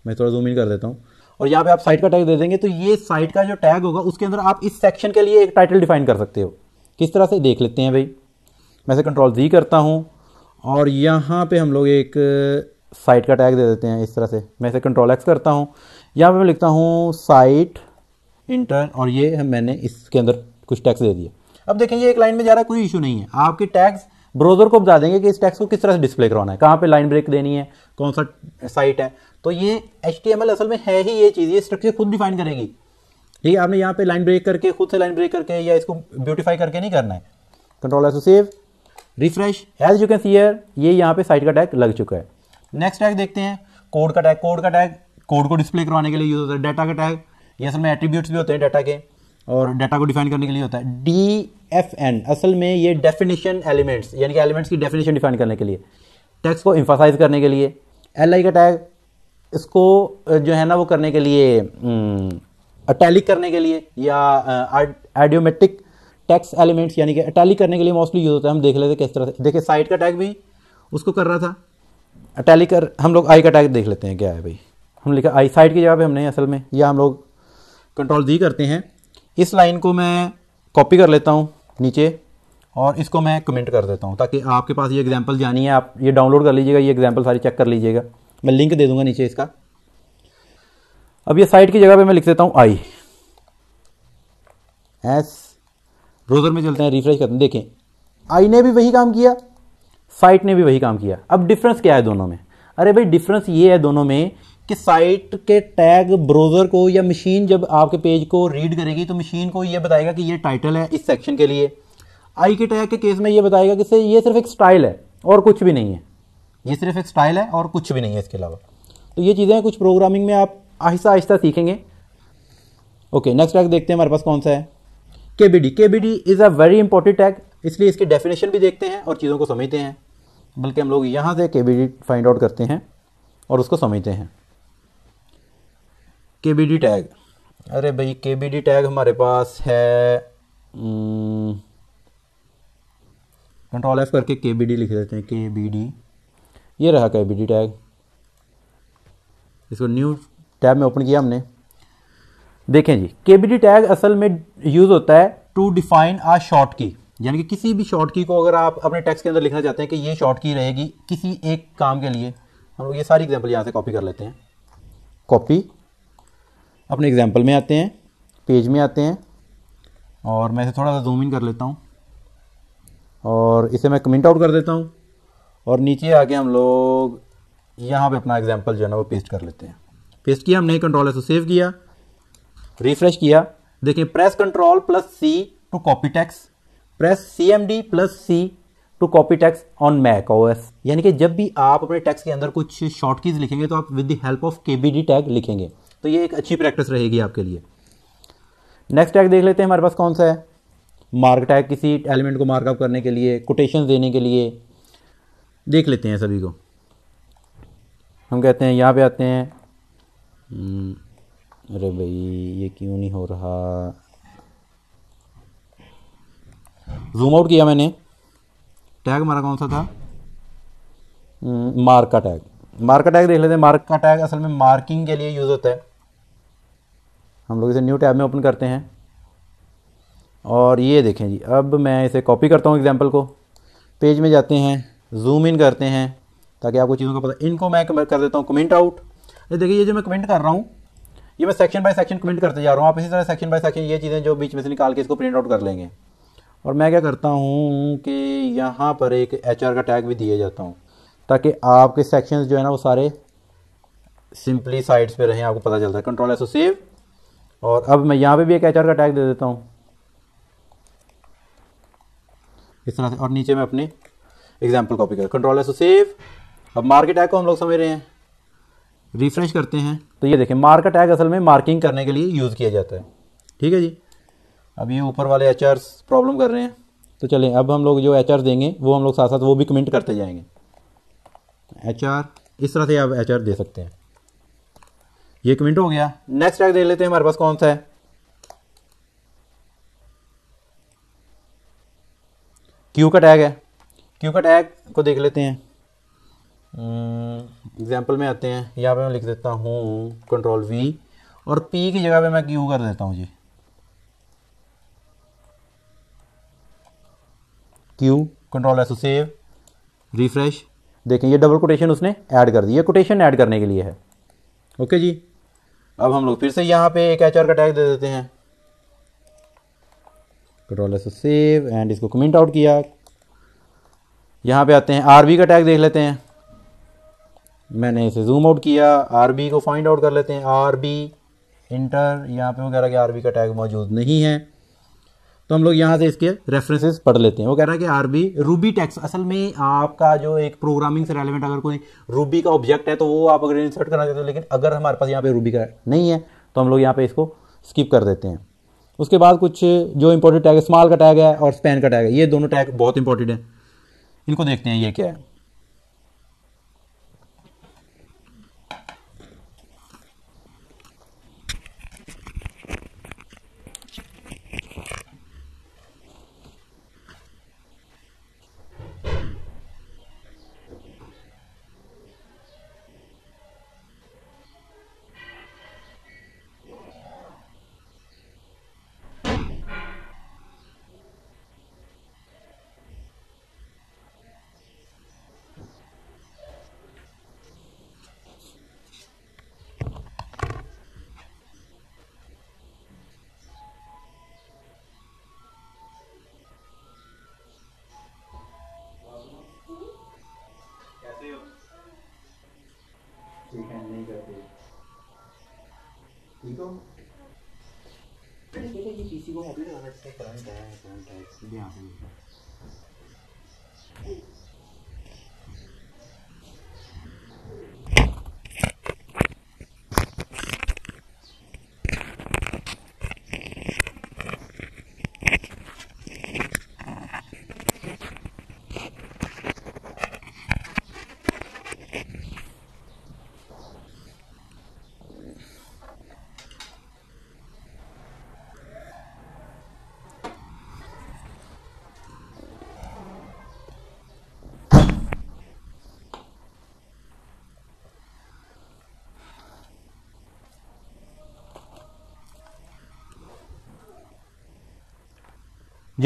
मैं थोड़ा जूम इन कर देता हूँ और यहाँ पे आप साइट का टैग दे देंगे तो ये साइट का जो टैग होगा उसके अंदर आप इस सेक्शन के लिए एक टाइटल डिफाइन कर सकते हो किस तरह से देख लेते हैं भाई मैं से कंट्रोल जी करता हूँ और यहाँ पे हम लोग एक साइट uh, का टैग दे देते हैं इस तरह से मैं इसे कंट्रोल एक्स करता हूँ यहाँ पे मैं लिखता हूँ साइट इंटर और ये मैंने इसके अंदर कुछ टैक्स दे दिया अब देखें ये एक लाइन में जा रहा है कोई इशू नहीं है आपके टैग्स ब्राउजर को बता देंगे कि इस टैक्स को किस तरह से डिस्प्ले करवाना है कहाँ पे लाइन ब्रेक देनी है कौन सा साइट है तो ये एच असल में है ही ये चीज़ ये स्ट्रक्चर खुद डिफाइन करेगी ये आपने यहाँ पे लाइन ब्रेक करके खुद से लाइन ब्रेक करके या इसको ब्यूटीफाई करके नहीं करना है control S save refresh as you can see here ये यहाँ पे साइट का टैग लग चुका है नेक्स्ट टैग देखते हैं कोड का टैग कोड का टैग कोड को डिस्प्ले करवाने के लिए यूज होता है डाटा का टैग ये असल में एट्रीब्यूट्स भी होते हैं डाटा के और डाटा को डिफाइन करने के लिए होता है डी एफ एन असल में ये डेफिनेशन एलिमेंट्स यानी कि एलिमेंट्स की डेफिनेशन डिफाइन करने के लिए टैक्स को इम्फोसाइज करने के लिए एल आई का टैग इसको जो है ना वो करने के लिए अटैलिक करने के लिए या आइडियोमेट्रिक टैक्स एलिमेंट्स यानी कि अटैलिक करने के लिए मोस्टली यूज़ होता है हम देख लेते किस तरह से देखिए साइड का टैग भी उसको कर रहा था अटैलिक कर हम लोग आई का टैग देख लेते हैं क्या है भाई हम लिखा आई साइड की जगह पे हमने असल में या हम लोग कंट्रोल दी करते हैं इस लाइन को मैं कॉपी कर लेता हूँ नीचे और इसको मैं कमेंट कर देता हूँ ताकि आपके पास ये एग्जाम्पल जानी है आप ये डाउनलोड कर लीजिएगा ये एग्जाम्पल सारी चेक कर लीजिएगा मैं लिंक दे दूंगा नीचे इसका अब ये साइट की जगह पे मैं लिख देता हूँ आई एस रोज़र में चलते हैं रिफ्रेश करते हैं देखें आई ने भी वही काम किया साइट ने भी वही काम किया अब डिफरेंस क्या है दोनों में अरे भाई डिफरेंस ये है दोनों में कि साइट के टैग ब्राउज़र को या मशीन जब आपके पेज को रीड करेगी तो मशीन को ये बताएगा कि ये टाइटल है इस सेक्शन के लिए आई के टैग के केस में ये बताएगा कि से ये सिर्फ एक स्टाइल है और कुछ भी नहीं है ये सिर्फ एक स्टाइल है और कुछ भी नहीं है इसके अलावा तो ये चीज़ें कुछ प्रोग्रामिंग में आप आहिस्ता आहिस्ता सीखेंगे ओके नेक्स्ट टैग देखते हैं हमारे पास कौन सा है K B D K B D is a very important tag इसलिए इसकी डेफिनेशन भी देखते हैं और चीज़ों को समझते हैं बल्कि हम लोग यहाँ से के बी डी फाइंड आउट करते हैं और उसको समझते हैं के बी डी टैग अरे भाई के बी डी टैग हमारे पास है कंट्रोल एफ करके के बी डी लिख देते हैं के बी डी ये रहा के बी डी टैग इसको न्यू टैब में ओपन किया हमने देखें जी के बी डी टैग असल में यूज़ होता है टू डिफाइन आ शॉर्ट की यानी कि किसी भी शॉर्ट की को अगर आप अपने टेक्स्ट के अंदर लिखना चाहते हैं कि ये शॉर्ट की रहेगी किसी एक काम के लिए हम लोग ये सारी एग्जाम्पल यहाँ से कॉपी कर लेते हैं कॉपी अपने एग्जाम्पल में आते हैं पेज में आते हैं और मैं इसे थोड़ा सा जूम इन कर लेता हूँ और इसे मैं कमेंट आउट कर देता हूँ और नीचे आके हम लोग यहाँ पे अपना एग्जाम्पल जो है ना वो पेस्ट कर लेते हैं पेस्ट किया हमने कंट्रोल से सेव किया रिफ्रेश किया देखिए press control plus C to copy text press C M D plus C to copy text on Mac O S यानी कि जब भी आप अपने टैक्स के अंदर कुछ शॉर्ट कीज लिखेंगे तो आप with the help of K B D tag लिखेंगे तो ये एक अच्छी प्रैक्टिस रहेगी आपके लिए नेक्स्ट टैग देख लेते हैं हमारे पास कौन सा है मार्क टैग किसी एलिमेंट को मार्कअप करने के लिए कोटेशन देने के लिए देख लेते हैं सभी को हम कहते हैं यहाँ पे आते हैं हम्म, अरे भाई ये क्यों नहीं हो रहा जूम आउट किया मैंने टैग हमारा कौन सा था मार्क हम्म, का टैग मार्क का टैग देख लेते हैं मार्क का टैग असल में मार्किंग के लिए यूज़ होता है हम लोग इसे न्यू टैब में ओपन करते हैं और ये देखें जी अब मैं इसे कॉपी करता हूँ एग्जाम्पल को पेज में जाते हैं जूम इन करते हैं ताकि आपको चीज़ों का पता इनको मैं कर देता हूँ कमेंट आउट ये देखिए ये जो मैं कमेंट कर रहा हूँ ये मैं सेक्शन बाय सेक्शन कमेंट करते जा रहा हूँ आप इसी तरह सेक्शन बाय सेक्शन ये चीज़ें जो बीच में से निकाल के इसको प्रिंट आउट कर लेंगे और मैं क्या करता हूँ कि यहाँ पर एक एच का टैग भी दिए जाता हूँ ताकि आपके सेक्शन जो है ना वो सारे सिंपली साइड्स पे रहें आपको पता चलता है कंट्रोल एसो सेव और अब मैं यहाँ पे भी एक एच का टैग दे देता हूँ इस तरह से और नीचे मैं अपने एग्जाम्पल कॉपी कर कंट्रोल एस सेव अब मार्केट टैग को हम लोग समझ रहे हैं रिफ्रेश करते हैं तो ये देखें मार्केट टैग असल में मार्किंग करने के लिए यूज़ किया जाता है ठीक है जी अब ये ऊपर वाले एच प्रॉब्लम कर रहे हैं तो चलें अब हम लोग जो एच देंगे वो हम लोग साथ साथ वो भी कमेंट करते जाएंगे एच इस तरह से आप एच दे सकते हैं ये कमेंट हो गया नेक्स्ट टैग देख लेते हैं हमारे पास कौन सा है क्यू का टैग है क्यू का टैग को देख लेते हैं एग्जाम्पल hmm, में आते हैं यहाँ पे मैं लिख देता हूँ कंट्रोल वी और पी की जगह पे मैं क्यू कर देता हूँ जी Q control S save refresh देखें ये डबल कोटेशन उसने ऐड कर दी ये कोटेशन ऐड करने के लिए है ओके जी अब हम लोग फिर से यहाँ पे एक एच आर का टैग दे देते हैं कंट्रोल एस सेव एंड इसको कमेंट आउट किया यहाँ पे आते हैं आर का टैग देख लेते हैं मैंने इसे जूम आउट किया आर को फाइंड आउट कर लेते हैं आर बी इंटर यहाँ पे वगैरह के आर का टैग मौजूद नहीं है तो हम लोग यहाँ से इसके रेफरेंसेस पढ़ लेते हैं वो कह रहा है कि आरबी रूबी टैक्स असल में आपका जो एक प्रोग्रामिंग से रेलिवेंट अगर कोई रूबी का ऑब्जेक्ट है तो वो आप अगर इंसर्ट करना चाहते हो लेकिन अगर हमारे पास यहाँ पे रूबी का नहीं है तो हम लोग यहाँ पे इसको स्किप कर देते हैं उसके बाद कुछ जो इंपॉर्टेंट टैग स्मॉल का टैग है और स्पेन का टैग है ये दोनों टैग बहुत इंपॉर्टेंट है इनको देखते हैं ये क्या है 两倍。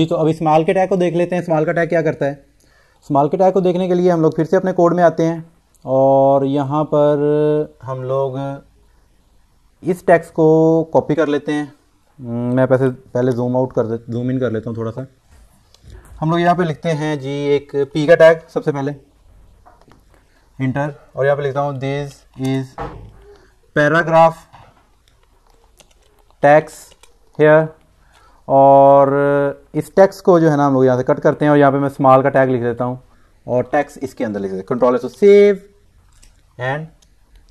जी तो अब इस माल के टैग को देख लेते हैं स्मॉल का टैग क्या करता है स्मॉल के टैग को देखने के लिए हम लोग फिर से अपने कोड में आते हैं और यहाँ पर हम लोग इस टैक्स को कॉपी कर लेते हैं हम्म, मैं पैसे पहले जूम आउट कर दे जूम इन कर लेता हूँ थोड़ा सा हम लोग यहाँ पे लिखते हैं जी एक पी का टैग सबसे पहले इंटर और यहाँ पे लिखता हूँ this is paragraph text here और इस टैक्स को जो है ना हम लोग यहाँ से कट करते हैं और यहाँ पे मैं स्मॉल का टैग लिख देता हूँ और टैक्स इसके अंदर लिख देते हैं control save and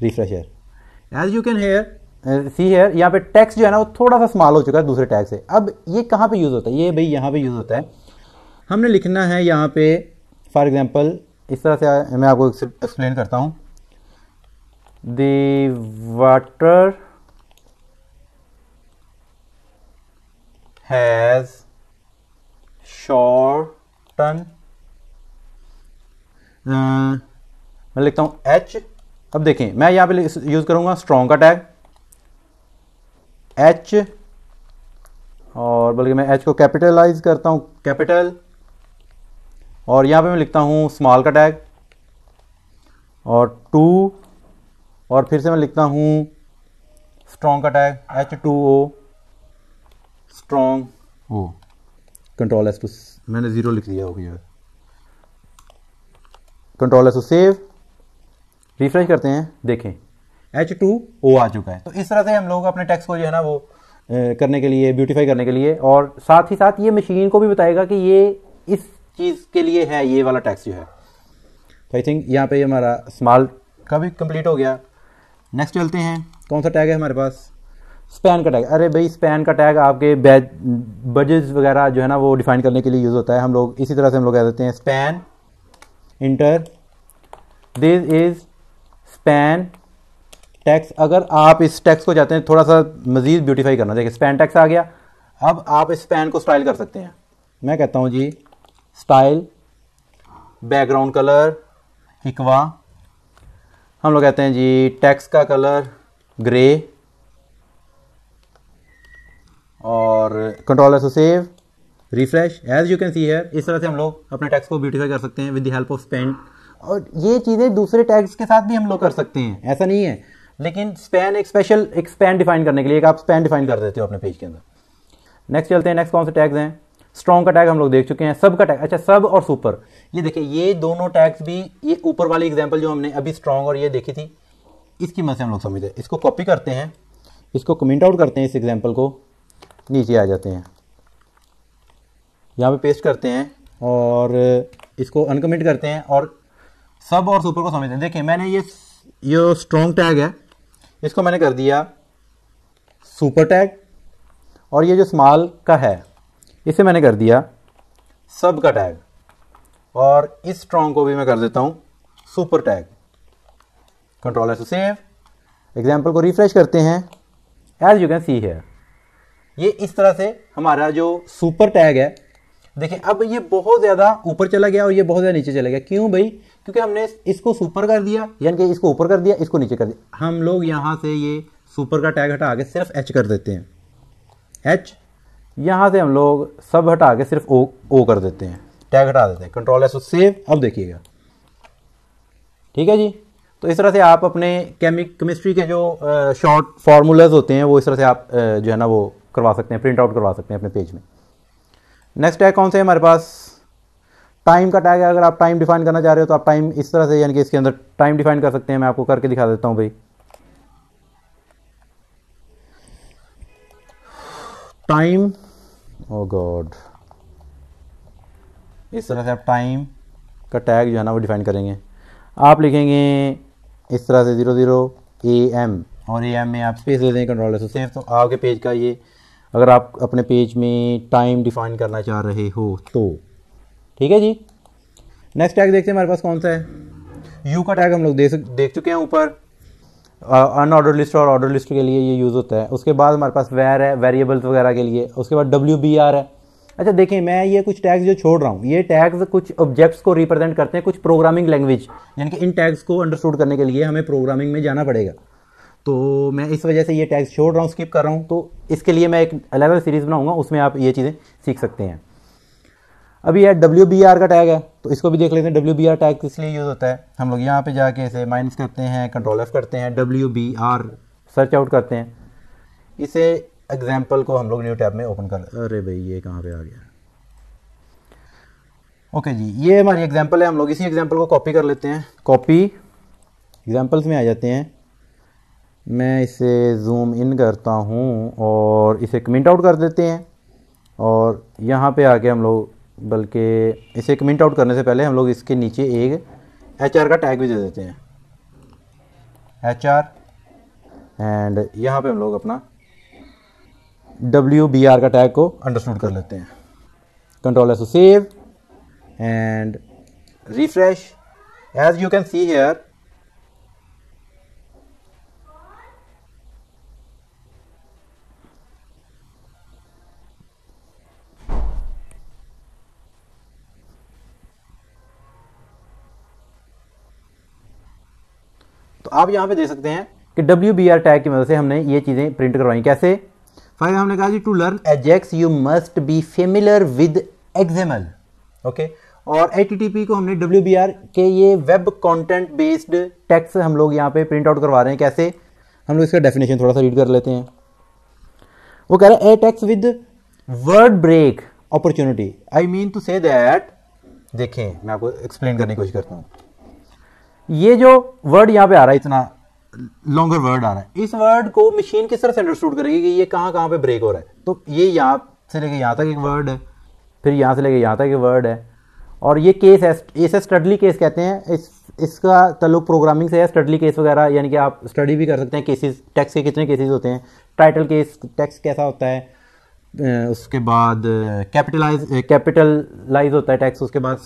refresh as you can here see here यहाँ पे टैक्स जो है ना वो थोड़ा सा स्मॉल हो चुका है दूसरे टैग से अब ये कहाँ पे यूज़ होता है ये भाई यहाँ पे यूज़ होता है हमने लिखना है यहाँ पे फॉर एग्जाम्पल इस तरह से मैं आपको एक्सप्लेन करता हूँ दाटर वाटर has shorten uh, मैं लिखता हूं एच अब देखें मैं यहां पे यूज़ करूंगा स्ट्रॉन्ग का टैग एच और बल्कि मैं एच को कैपिटलाइज करता हूं कैपिटल और यहां पे मैं लिखता हूं स्मॉल का टैग और टू और फिर से मैं लिखता हूं स्ट्रॉन्ग का tag H two O strong O control S to मैंने ज़ीरो लिख दिया होगी यार control S to save refresh करते हैं देखें एच टू ओ आ चुका है तो इस तरह से हम लोग अपने टेक्स्ट को जो है ना वो ए, करने के लिए ब्यूटीफाई करने के लिए और साथ ही साथ ये मशीन को भी बताएगा कि ये इस चीज़ के लिए है ये वाला टैक्स जो है तो आई थिंक यहाँ पे हमारा स्मॉल का भी कंप्लीट हो गया नेक्स्ट चलते हैं कौन सा टैग है हमारे पास स्पैन का टैग अरे भाई स्पैन का टैग आपके बैज बजेज वगैरह जो है ना वो डिफाइन करने के लिए यूज़ होता है हम लोग इसी तरह से हम लोग कह देते हैं span enter this is span text अगर आप इस टैक्स को चाहते हैं थोड़ा सा मज़ीद ब्यूटीफाई करना देखिए स्पैन टैक्स आ गया अब आप इस पैन को स्टाइल कर सकते हैं मैं कहता हूँ जी स्टाइल बैकग्राउंड कलर इकवा हम लोग कहते हैं जी टैक्स का कलर ग्रे और control to save refresh as you can see है इस तरह से हम लोग अपने टैक्स को ब्यूटीफाई कर सकते हैं with the help of span और ये चीज़ें दूसरे टैक्स के साथ भी हम लोग कर सकते हैं ऐसा नहीं है लेकिन स्पेन एक स्पेशल एक स्पेन डिफाइन करने के लिए एक आप स्पेन डिफाइन कर देते हो अपने पेज के अंदर नेक्स्ट चलते हैं नेक्स्ट कौन से टैग्स हैं स्ट्रॉन्ग का टैग हम लोग देख चुके हैं सब का टैग अच्छा सब और सुपर ये देखिए ये दोनों टैग्स भी ये ऊपर वाली एग्जाम्पल जो हमने अभी स्ट्रॉन्ग और ये देखी थी इसकी मदद से हम लोग समझते हैं इसको कॉपी करते हैं इसको कमेंट आउट करते हैं इस एग्जाम्पल को नीचे आ जाते हैं यहाँ पे पेस्ट करते हैं और इसको अनकमिट करते हैं और सब और सुपर को समझते हैं देखिए मैंने ये ये स्ट्रॉन्ग टैग है इसको मैंने कर दिया सुपर टैग और ये जो स्मॉल का है इसे मैंने कर दिया सब का टैग और इस स्ट्रॉन्ग को भी मैं कर देता हूँ super tag control S save example को रिफ्रेश करते हैं as you can see here ये इस तरह से हमारा जो सुपर टैग है देखिए अब ये बहुत ज़्यादा ऊपर चला गया और ये बहुत ज़्यादा नीचे चला गया क्यों भाई क्योंकि हमने इसको सुपर कर दिया यानी कि इसको ऊपर कर दिया इसको नीचे कर दिया हम लोग यहाँ से ये सुपर का टैग हटा के सिर्फ एच कर देते हैं एच यहाँ से हम लोग सब हटा के सिर्फ ओ ओ कर देते हैं टैग हटा देते हैं कंट्रोल एस सेव अब देखिएगा ठीक है जी तो इस तरह से आप अपने केमिक केमिस्ट्री के जो शॉर्ट फार्मूलाज होते हैं वो इस तरह से आप जो है ना वो करवा सकते हैं प्रिंट आउट करवा सकते हैं अपने पेज में नेक्स्ट टैग कौन से है हमारे पास टाइम का टैग है अगर आप टाइम डिफाइन करना चाह रहे हो तो आप टाइम इस तरह से यानी कि इसके अंदर टाइम डिफाइन कर सकते हैं मैं आपको करके दिखा देता हूँ भाई टाइम ओ गॉड इस तरह से आप टाइम का टैग जो है ना वो डिफाइन करेंगे आप लिखेंगे इस तरह से ज़ीरो ज़ीरो ए एम और ए एम में आप स्पेस दे देंगे कंट्रोल से सेफ तो आपके पेज का ये अगर आप अपने पेज में टाइम डिफाइन करना चाह रहे हो तो ठीक है जी नेक्स्ट टैग देखते हैं हमारे पास कौन सा है यू का टैग हम लोग देख देख चुके हैं ऊपर अनऑर्डर लिस्ट और ऑर्डर लिस्ट के लिए ये यूज़ होता है उसके बाद हमारे पास वेर है वेरिएबल्स वगैरह के लिए उसके बाद डब्ल्यू बी आर है अच्छा देखिए मैं ये कुछ टैग्स जो छोड़ रहा हूँ ये टैग्स कुछ ऑब्जेक्ट्स को रिप्रेजेंट करते हैं कुछ प्रोग्रामिंग लैंग्वेज यानी कि इन टैग्स को अंडरस्टूड करने के लिए हमें प्रोग्रामिंग में जाना पड़ेगा तो मैं इस वजह से ये टैग्स छोड़ रहा हूँ स्किप कर रहा हूँ तो इसके लिए मैं एक अलग अलग सीरीज़ बनाऊँगा उसमें आप ये चीज़ें सीख सकते हैं अभी यार डब्ल्यू बी आर का टैग है तो इसको भी देख लेते हैं डब्ल्यू बी आर टैग किस लिए यूज़ होता है हम लोग यहाँ पे जाके इसे माइनस करते हैं कंट्रोल एफ करते हैं W B R search out करते हैं इसे एग्जाम्पल को हम लोग न्यू टैब में ओपन कर अरे भाई ये कहाँ पे आ गया ओके जी ये हमारी एग्जाम्पल है हम लोग इसी एग्जाम्पल को कॉपी कर लेते हैं कॉपी एग्जाम्पल्स में आ जाते हैं मैं इसे जूम इन करता हूँ और इसे कमेंट आउट कर देते हैं और यहाँ पे आके हम लोग बल्कि इसे कमेंट आउट करने से पहले हम लोग इसके नीचे एक एच का टैग भी दे देते हैं एच एंड यहाँ पे हम लोग अपना डब्ल्यू बी आर का टैग को अंडरस्टूड कर लेते हैं control S save and refresh as you can see here तो आप यहाँ पे देख सकते हैं कि डब्ल्यू बी आर टैग की मदद से हमने ये चीज़ें प्रिंट करवाई कैसे फाइव हमने कहा जी to learn Ajax you must be familiar with example okay और एच को हमने डब्ल्यू के ये वेब कॉन्टेंट बेस्ड टैक्स हम लोग यहाँ पे प्रिंट आउट करवा रहे हैं कैसे हम लोग इसका डेफिनेशन थोड़ा सा रीड कर लेते हैं वो कह रहे हैं a text with word break opportunity I mean to say that देखें मैं आपको एक्सप्लेन करने की कोशिश करता हूँ ये जो वर्ड यहाँ पे आ रहा है इतना लॉन्गर वर्ड आ रहा है इस वर्ड को मशीन किस तरह से अंडरस्टूड करेगी कि ये कहाँ कहाँ पे ब्रेक हो रहा है तो ये यहाँ से लेके यहाँ तक एक वर्ड है फिर यहाँ से लेके यहाँ तक एक वर्ड है और ये केस है इसे स्टडली केस कहते हैं इस इसका तल्लुक प्रोग्रामिंग से है स्टडली केस वगैरह यानी कि आप स्टडी भी कर सकते हैं केसेस टैक्स के कितने केसेस होते हैं टाइटल केस टैक्स कैसा होता है उसके बाद कैपिटलाइज कैपिटलाइज होता है टैक्स उसके बाद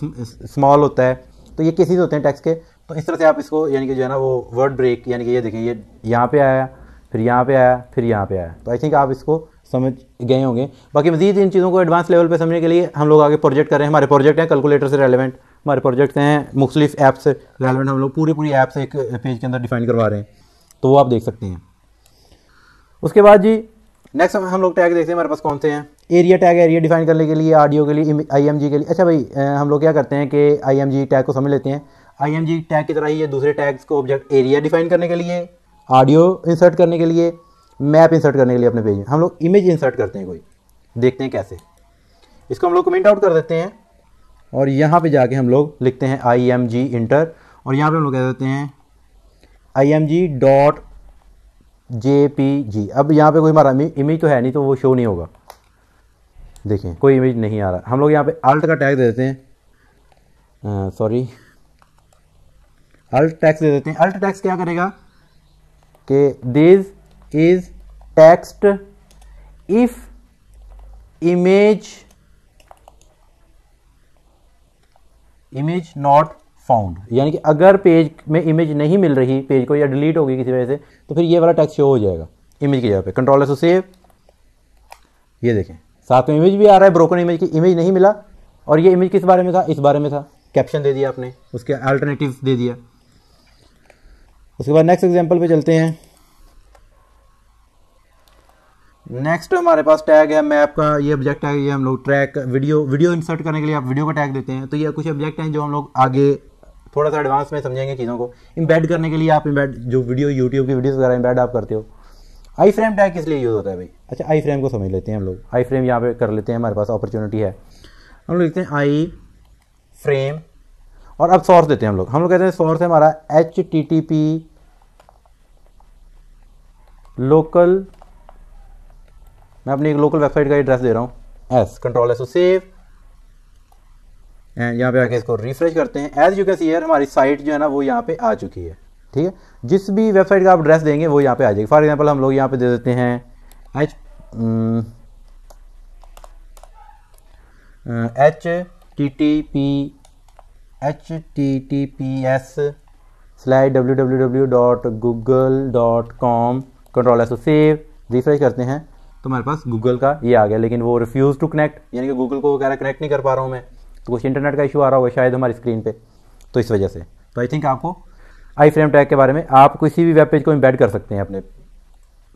स्मॉल होता है तो ये केसेस होते हैं टैक्स के तो इस तरह से आप इसको यानी कि जो है ना वो वर्ड ब्रेक यानी कि ये देखिए ये यहाँ पे आया फिर यहाँ पे आया फिर यहाँ पे आया तो आई थिंक आप इसको समझ गए होंगे बाकी मजीद इन चीज़ों को एडवांस लेवल पे समझने के लिए हम लोग आगे प्रोजेक्ट कर रहे हैं हमारे प्रोजेक्ट हैं कैलकुलेटर से रेलिवेंट हमारे प्रोजेक्ट हैं मुख्तलिफ ऐप से रेलिवेंट हम लोग पूरी पूरी ऐप से एक पेज के अंदर डिफाइन करवा रहे हैं तो वो आप देख सकते हैं उसके बाद जी नेक्स्ट हम लोग टैग देखते हैं हमारे पास कौन से हैं एरिया टैग एरिया डिफाइन करने के लिए आडियो के लिए आई के लिए अच्छा भाई हम लोग क्या करते हैं कि आई टैग को समझ लेते हैं आई टैग की तरह ही है दूसरे टैग्स को ऑब्जेक्ट एरिया डिफाइन करने के लिए ऑडियो इंसर्ट करने के लिए मैप इंसर्ट करने के लिए अपने पेज में हम लोग इमेज इंसर्ट करते हैं कोई देखते हैं कैसे इसको हम लोग कमेंट आउट कर देते हैं और यहाँ पे जाके हम लोग लिखते हैं आई एम जी इंटर और यहाँ पे हम लोग कह देते हैं I M G dot J P G अब यहाँ पे कोई हमारा इमेज तो है नहीं तो वो शो नहीं होगा देखें कोई इमेज नहीं आ रहा हम लोग यहाँ पे अल्ट का टैग दे देते हैं सॉरी अल्ट टैक्स दे देते हैं अल्ट टैक्स क्या करेगा कि this is text if image image not found यानी कि अगर पेज में इमेज नहीं मिल रही पेज को या डिलीट होगी किसी वजह से तो फिर ये वाला टैक्स शो हो जाएगा इमेज की जगह पे कंट्रोल से सेव ये देखें साथ में इमेज भी आ रहा है ब्रोकन इमेज की इमेज नहीं मिला और ये इमेज किस बारे में था इस बारे में था कैप्शन दे दिया आपने उसके अल्टरनेटिव दे दिया उसके बाद नेक्स्ट एग्जाम्पल पे चलते हैं नेक्स्ट हमारे पास टैग है मैप का ये ऑब्जेक्ट है ये हम लोग ट्रैक वीडियो वीडियो इंसर्ट करने के लिए आप वीडियो का टैग देते हैं तो ये कुछ ऑब्जेक्ट हैं जो हम लोग आगे थोड़ा सा एडवांस में समझेंगे चीज़ों को इम्बेड करने के लिए आप इम्बेड जो वीडियो यूट्यूब की वीडियो वगैरह इम्बेड आप करते हो आई फ्रेम टैग किस लिए यूज़ होता है भाई अच्छा आई फ्रेम को समझ लेते हैं हम लोग आई फ्रेम यहाँ पे कर लेते हैं हमारे पास अपॉर्चुनिटी है हम लोग लिखते हैं आई फ्रेम और अब सोर्स देते हैं हम लोग हम लोग कहते हैं सोर्स है हमारा H T T P local मैं अपनी एक लोकल वेबसाइट का एड्रेस दे रहा हूँ S control S save and यहाँ पे आके इसको रिफ्रेश करते हैं as you can see here हमारी साइट जो है ना वो यहाँ पे आ चुकी है ठीक है जिस भी वेबसाइट का आप एड्रेस देंगे वो यहाँ पे आ जाएगी फॉर एग्जांपल हम लोग यहाँ पे दे देते हैं H H T T P H T T P S slash W W W dot Google dot com control S save refresh करते हैं तो मेरे पास गूगल का ये आ गया लेकिन वो रिफ्यूज़ टू कनेक्ट यानी कि गूगल को वगैरह कनेक्ट नहीं कर पा रहा हूँ मैं तो कुछ इंटरनेट का इशू आ रहा होगा शायद हमारी स्क्रीन पे तो इस वजह से तो आई थिंक आपको आई फ्रेम टैग के बारे में आप किसी भी वेब पेज को इम्पैड कर सकते हैं अपने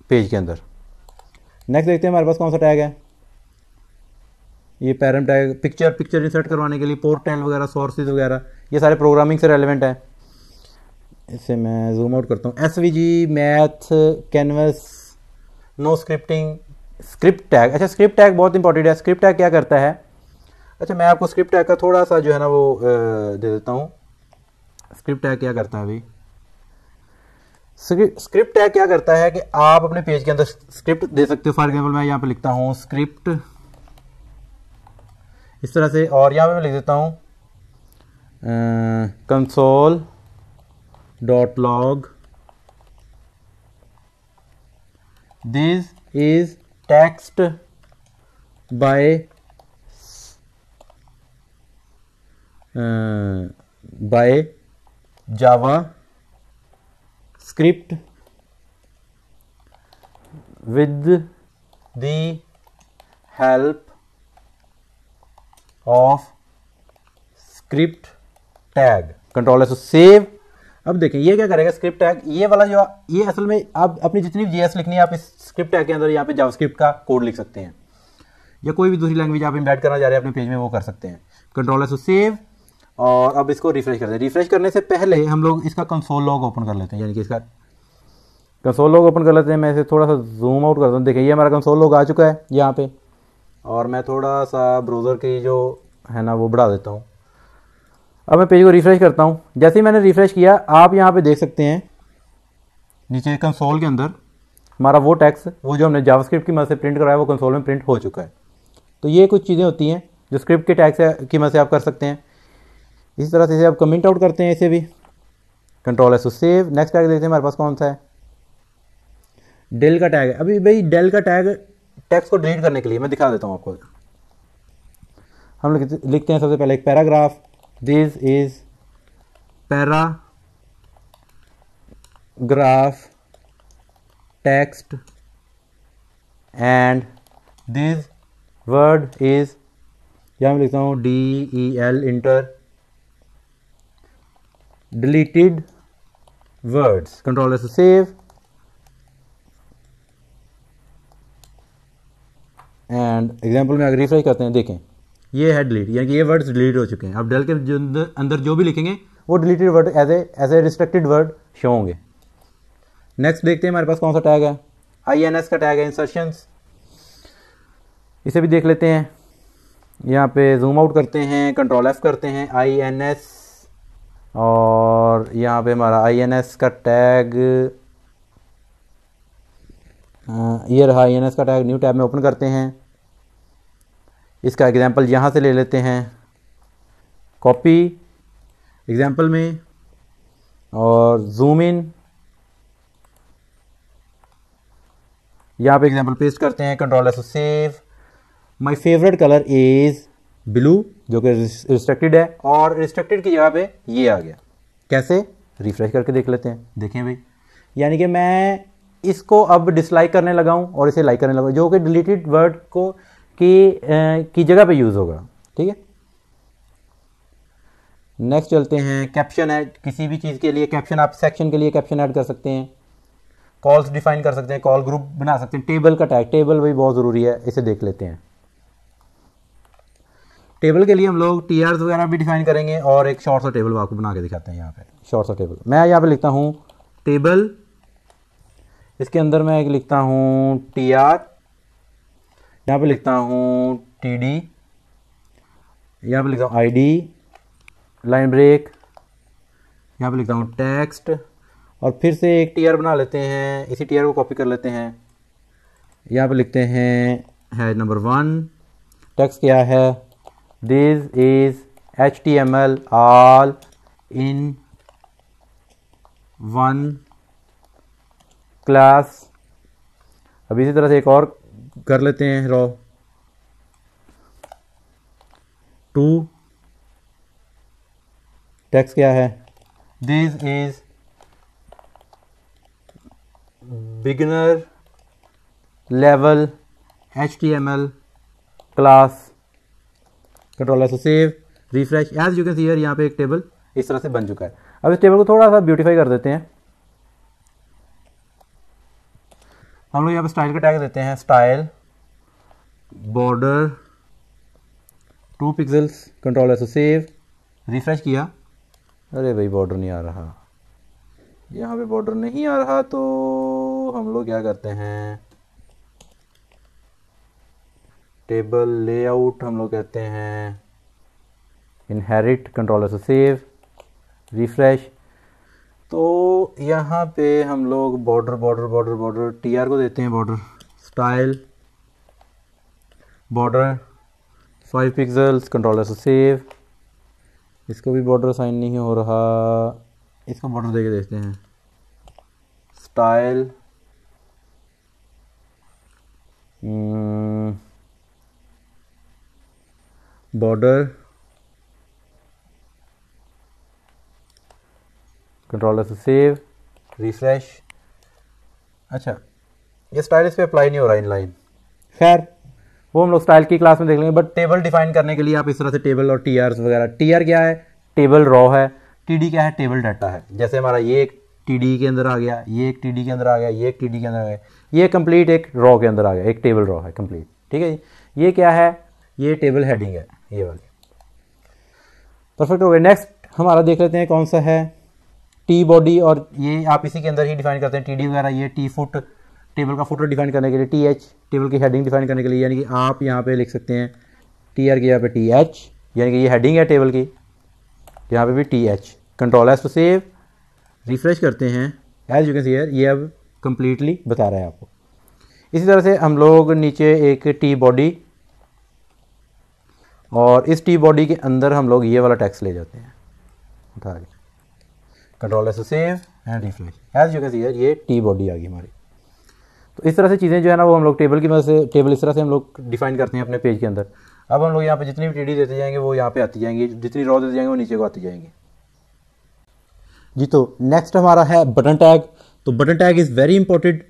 पेज के अंदर नेक्स्ट देखते हैं हमारे पास कौन सा टैग है ये param tag picture picture insert करवाने के लिए पोर्ट टैन वगैरह सोर्सेज वगैरह ये सारे प्रोग्रामिंग से रेलिवेंट है इसे मैं जूम आउट करता हूँ S V G math canvas no scripting script tag अच्छा स्क्रिप्ट टैग बहुत इंपॉर्टेंट है स्क्रिप्ट टैग क्या करता है अच्छा मैं आपको स्क्रिप्ट टैग का थोड़ा सा जो है ना वो दे देता हूँ स्क्रिप्ट टैग क्या करता है अभी स्क्रिप्ट टैग क्या करता है कि आप अपने पेज के अंदर स्क्रिप्ट दे सकते हो फॉर एग्जाम्पल मैं यहाँ पे लिखता हूँ स्क्रिप्ट इस तरह से और यहाँ पे मैं लिख देता हूँ console dot log this is text by by JavaScript with the help of script tag control S save अब देखिए ये क्या करेगा स्क्रिप्ट टैग ये वाला जो ये असल में आप अपनी जितनी भी जीएस लिखनी है आप इस स्क्रिप्ट टैग के अंदर यहाँ पे जावास्क्रिप्ट का कोड लिख सकते हैं या कोई भी दूसरी लैंग्वेज आप इम्बेड करना चाह रहे हैं अपने पेज में वो कर सकते हैं कंट्रोल एस सेव और अब इसको रिफ्रेश करते हैं रिफ्रेश करने से पहले हम लोग इसका कंसोल लॉग ओपन कर लेते हैं यानी कि इसका कंसोल लॉग ओपन कर लेते हैं मैं इसे थोड़ा सा जूम आउट करता हूँ देखिए ये हमारा कंसोल लॉग आ चुका है यहाँ पे और मैं थोड़ा सा ब्राउज़र की जो है ना वो बढ़ा देता हूँ अब मैं पेज को रिफ़्रेश करता हूँ जैसे ही मैंने रिफ़्रेश किया आप यहाँ पे देख सकते हैं नीचे कंसोल के अंदर हमारा वो टैक्स वो जो हमने जावास्क्रिप्ट की मदद से प्रिंट कराया वो कंसोल में प्रिंट हो चुका है तो ये कुछ चीज़ें होती हैं जो स्क्रिप्ट के टैक्स की मदद से आप कर सकते हैं इसी तरह से इसे आप कमेंट आउट करते हैं इसे भी control S save next tag देखते हैं हमारे पास कौन सा है डेल का टैग है अभी भाई डेल का टैग टेक्स्ट को डिलीट करने के लिए मैं दिखा देता हूँ आपको हम लिखते हैं सबसे पहले एक paragraph this is paragraph text and this word is या मैं लिखता हूँ D E L enter deleted words control S save and example में अगर रिफ्रेश करते हैं देखें ये है डिलीट यानी कि ये वर्ड्स डिलीट हो चुके हैं अब डेल के अंदर जो भी लिखेंगे वो deleted word as a as a restricted word show होंगे नेक्स्ट देखते हैं हमारे पास कौन सा टैग है आई एन एस का टैग है इंसर्शन इसे भी देख लेते हैं यहाँ पे जूम आउट करते हैं कंट्रोल एफ करते हैं आई एन एस और यहाँ पे हमारा आई एन एस का टैग हाँ, ये रहा ई का टैग न्यू टैब में ओपन करते हैं इसका एग्ज़ाम्पल यहाँ से ले लेते हैं कॉपी एग्ज़ाम्पल में और जूम इन यहाँ पे एग्जाम्पल पेस्ट करते हैं control S save my favourite colour is blue जो कि रिस्ट्रिक्टेड है और रिस्ट्रिक्टेड की जगह पे ये आ गया कैसे रिफ्रेश करके देख लेते हैं देखें भाई यानी कि मैं इसको अब डिसलाइक करने लगा हूँ और इसे लाइक करने लगा जो कि डिलीटेड वर्ड को की की जगह पे यूज़ होगा ठीक है नेक्स्ट चलते हैं कैप्शन ऐड किसी भी चीज़ के लिए कैप्शन आप सेक्शन के लिए कैप्शन ऐड कर सकते हैं कॉल्स डिफाइन कर सकते हैं कॉल ग्रुप बना सकते हैं टेबल का टैग टेबल भी बहुत ज़रूरी है इसे देख लेते हैं टेबल के लिए हम लोग टी वगैरह भी डिफाइन करेंगे और एक शॉर्ट सा टेबल आपको बना के दिखाते हैं यहाँ पे शॉर्ट सा टेबल मैं यहाँ पे लिखता हूँ टेबल इसके अंदर मैं एक लिखता हूँ टी आर यहाँ पर लिखता हूँ टी डी यहाँ पर लिखता हूँ आई डी लाइन ब्रेक यहाँ पर लिखता हूँ टेक्स्ट और फिर से एक टी आर बना लेते हैं इसी टी आर को कॉपी कर लेते हैं यहाँ पर लिखते हैं है नंबर वन टेक्स्ट क्या है this is H T M L all in one class अब इसी तरह से एक और कर लेते हैं रॉ टू टैक्स क्या है this is beginner level H T M L class control S save refresh as you can see यहाँ पे एक टेबल इस तरह से बन चुका है अब इस टेबल को थोड़ा सा ब्यूटीफाई कर देते हैं हम लोग यहाँ पे स्टाइल का टैग देते हैं style border two pixels control S save refresh किया अरे भाई बॉर्डर नहीं आ रहा यहाँ पे बॉर्डर नहीं आ रहा तो हम लोग क्या करते हैं टेबल लेआउट हम लोग कहते हैं inherit control S save refresh तो यहाँ पे हम लोग border border border border T R को देते हैं border style border five pixels controller S save इसको भी बॉर्डर साइन नहीं हो रहा इसको बॉर्डर दे के देखते हैं style hmm, border controller S save refresh अच्छा ये स्टाइल इस पर अप्लाई नहीं हो रहा इन लाइन खैर वो हम लोग स्टाइल की क्लास में देख लेंगे बट टेबल डिफाइन करने के लिए आप इस तरह से टेबल और टी वगैरह टी क्या है टेबल रॉ है टी क्या है टेबल डाटा है जैसे हमारा ये एक टी के अंदर आ गया ये एक टी के अंदर आ गया ये एक टी के अंदर आ गया ये कंप्लीट एक रॉ के अंदर आ गया एक टेबल रॉ है कंप्लीट ठीक है ये क्या है ये टेबल हेडिंग है ये वाली परफेक्ट हो गया नेक्स्ट हमारा देख लेते हैं कौन सा है टी बॉडी और ये आप इसी के अंदर ही डिफाइन करते हैं टी डी वगैरह ये टी फुट टेबल का फुटर डिफाइन करने के लिए टी एच टेबल की हेडिंग डिफाइन करने के लिए यानी कि आप यहाँ पे लिख सकते हैं टी आर के यहाँ पे टी एच यानी कि ये हेडिंग है टेबल की यहाँ पे भी T H control S to save refresh करते हैं एज यू कैन सी ये अब कम्प्लीटली बता रहा है आपको इसी तरह से हम लोग नीचे एक टी बॉडी और इस टी बॉडी के अंदर हम लोग ये वाला टैक्स ले जाते हैं उठा के control S save and refresh as you can see ये टी बॉडी आ गई हमारी तो इस तरह से चीज़ें जो है ना वो हम लोग टेबल की मदद से टेबल इस तरह से हम लोग डिफाइन करते हैं अपने पेज के अंदर अब हम लोग यहाँ पे जितनी भी टी डी देते जाएंगे वो यहाँ पे आती जाएंगी जितनी रॉ देते जाएंगे वो नीचे को आती जाएंगी जी तो नेक्स्ट हमारा है बटन टैग तो button tag is very important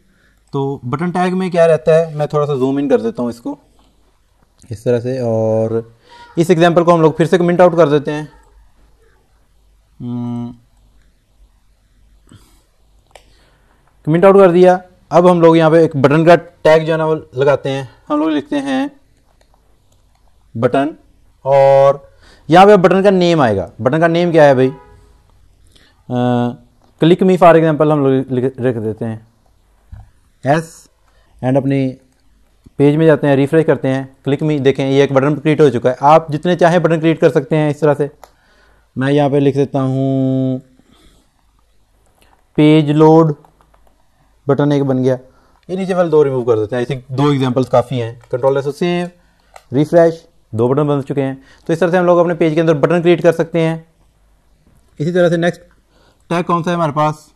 तो बटन टैग में क्या रहता है मैं थोड़ा सा जूम इन कर देता हूँ इसको इस तरह से और इस एग्जाम्पल को हम लोग फिर से कमेंट आउट कर देते हैं hmm, तो आउट कर दिया अब हम लोग यहाँ पे एक बटन का टैग जो है ना वो लगाते हैं हम लोग लिखते हैं बटन और यहाँ पे बटन का नेम आएगा बटन का नेम क्या है भाई क्लिक मी फॉर एग्जांपल हम लोग रख देते हैं एस एंड अपनी पेज में जाते हैं रिफ्रेश करते हैं क्लिक मी देखें ये एक बटन क्रिएट हो चुका है आप जितने चाहें बटन क्रिएट कर सकते हैं इस तरह से मैं यहाँ पर लिख देता हूँ पेज लोड बटन एक बन गया ये नीचे वाले दो रिमूव कर देते हैं आई थिंक दो एग्जाम्पल्स काफ़ी हैं कंट्रोल एसो सेव रिफ्रेश दो बटन बन चुके हैं तो इस तरह से हम लोग अपने पेज के अंदर बटन क्रिएट कर सकते हैं इसी तरह से नेक्स्ट टैग कौन सा है हमारे पास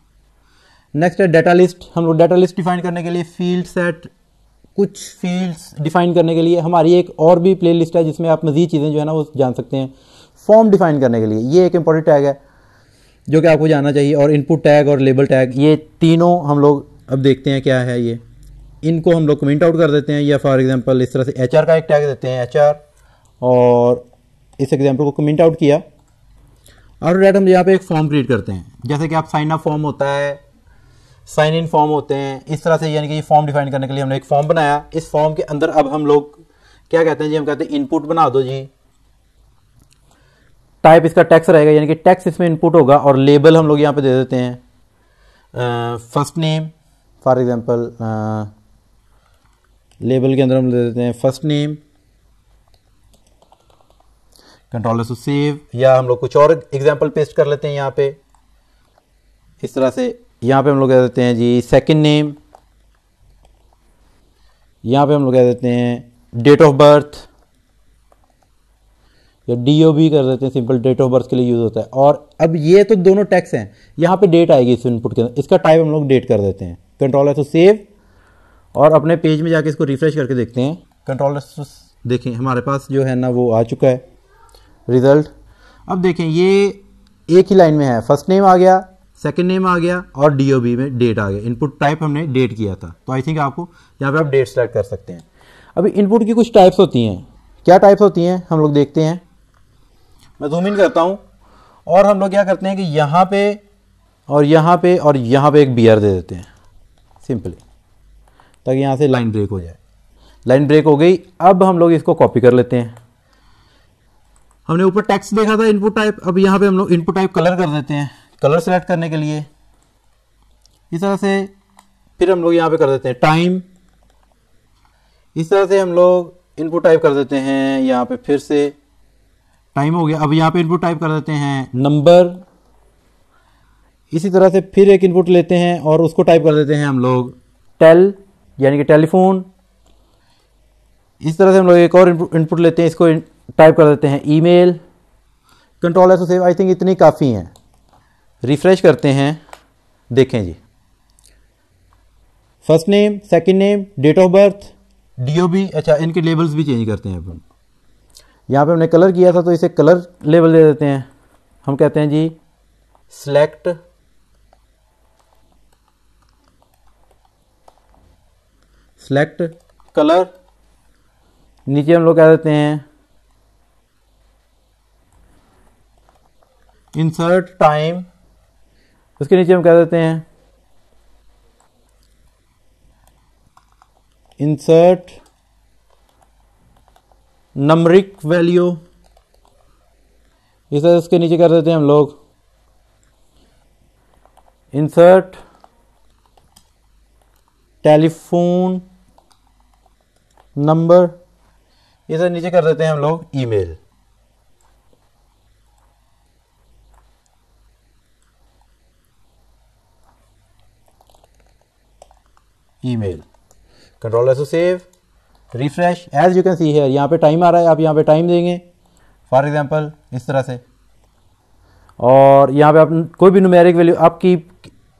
नेक्स्ट है डाटा लिस्ट हम लोग डाटा लिस्ट डिफाइन करने के लिए फील्ड सेट कुछ फील्ड्स डिफाइन करने के लिए हमारी एक और भी प्ले लिस्ट है जिसमें आप मज़ीद चीज़ें जो है ना वो जान सकते हैं फॉर्म डिफाइन करने के लिए ये एक इंपॉर्टेंट टैग है जो कि आपको जानना चाहिए और इनपुट टैग और लेबल टैग ये तीनों हम लोग अब देखते हैं क्या है ये इनको हम लोग कमेंट आउट कर देते हैं या फॉर एग्जांपल इस तरह से एच का एक टैग देते हैं एच और इस एग्जाम्पल को कमेंट आउट किया और डेट हम यहाँ पे एक फॉर्म क्रिएट करते हैं जैसे कि आप साइन अप फॉर्म होता है साइन इन फॉर्म होते हैं इस तरह से यानी कि ये फॉर्म डिफाइन करने के लिए हमने एक फॉर्म बनाया इस फॉर्म के अंदर अब हम लोग क्या कहते हैं जी हम कहते हैं इनपुट बना दो जी टाइप इसका टैक्स रहेगा यानी कि टैक्स इसमें इनपुट होगा और लेबल हम लोग यहाँ पे दे देते हैं first name for example label के अंदर हम ले देते हैं first name control to save या हम लोग कुछ और एग्जाम्पल पेस्ट कर लेते हैं यहाँ पे इस तरह से यहाँ पे हम लोग कह देते हैं जी सेकंड नेम यहाँ पे हम लोग कह देते हैं डेट ऑफ बर्थ या डी ओ बी कर देते हैं सिंपल डेट ऑफ बर्थ के लिए यूज़ होता है और अब ये तो दोनों टैक्स हैं यहाँ पे डेट आएगी इस इनपुट के अंदर इसका टाइप हम लोग डेट कर देते हैं कंट्रोल एस सेव और अपने पेज में जाके इसको रिफ्रेश करके देखते हैं कंट्रोल एस देखें हमारे पास जो है ना वो आ चुका है रिज़ल्ट अब देखें ये एक ही लाइन में है फर्स्ट नेम आ गया सेकेंड नेम आ गया और डी में डेट आ गया इनपुट टाइप हमने डेट किया था तो आई थिंक आपको यहाँ पर आप डेट सेलेक्ट कर सकते हैं अभी इनपुट की कुछ टाइप्स होती हैं क्या टाइप्स होती हैं हम लोग देखते हैं मैं जूम इन करता हूँ और हम लोग क्या करते हैं कि यहाँ पे और यहाँ पे और यहाँ पे एक बियर दे देते हैं सिंपली ताकि यहाँ से लाइन ब्रेक हो जाए लाइन ब्रेक हो गई अब हम लोग इसको कॉपी कर लेते हैं हमने ऊपर टैक्स देखा था इनपुट टाइप अब यहाँ पे हम लोग इनपुट टाइप कलर कर देते हैं कलर सेलेक्ट करने के लिए इस तरह से फिर हम लोग यहाँ पे कर देते हैं टाइम इस तरह से हम लोग इनपुट टाइप कर देते हैं यहाँ पे फिर से टाइम हो गया अब यहाँ पे इनपुट टाइप कर देते हैं नंबर इसी तरह से फिर एक इनपुट लेते हैं और उसको टाइप कर देते हैं हम लोग टेल यानी कि टेलीफोन इस तरह से हम लोग एक और इनपुट लेते हैं इसको टाइप कर देते हैं email control S save I think इतनी काफ़ी हैं रिफ्रेश करते हैं देखें जी first name second name date of birth DOB अच्छा इनके लेबल्स भी चेंज करते हैं अपन यहाँ पे हमने कलर किया था तो इसे कलर लेवल दे देते हैं हम कहते हैं जी सेलेक्ट सेलेक्ट कलर नीचे हम लोग कह देते हैं इंसर्ट टाइम उसके नीचे हम कह देते हैं इंसर्ट नमरिक वैल्यू इसे इसके नीचे कर देते हैं हम लोग इंसर्ट टेलीफोन नंबर इसे नीचे कर देते हैं हम लोग email email control S save refresh as you can see here यहाँ पे टाइम आ रहा है आप यहाँ पे टाइम देंगे फॉर एग्जांपल इस तरह से और यहाँ पे आप कोई भी नुमेरिक वैल्यू आपकी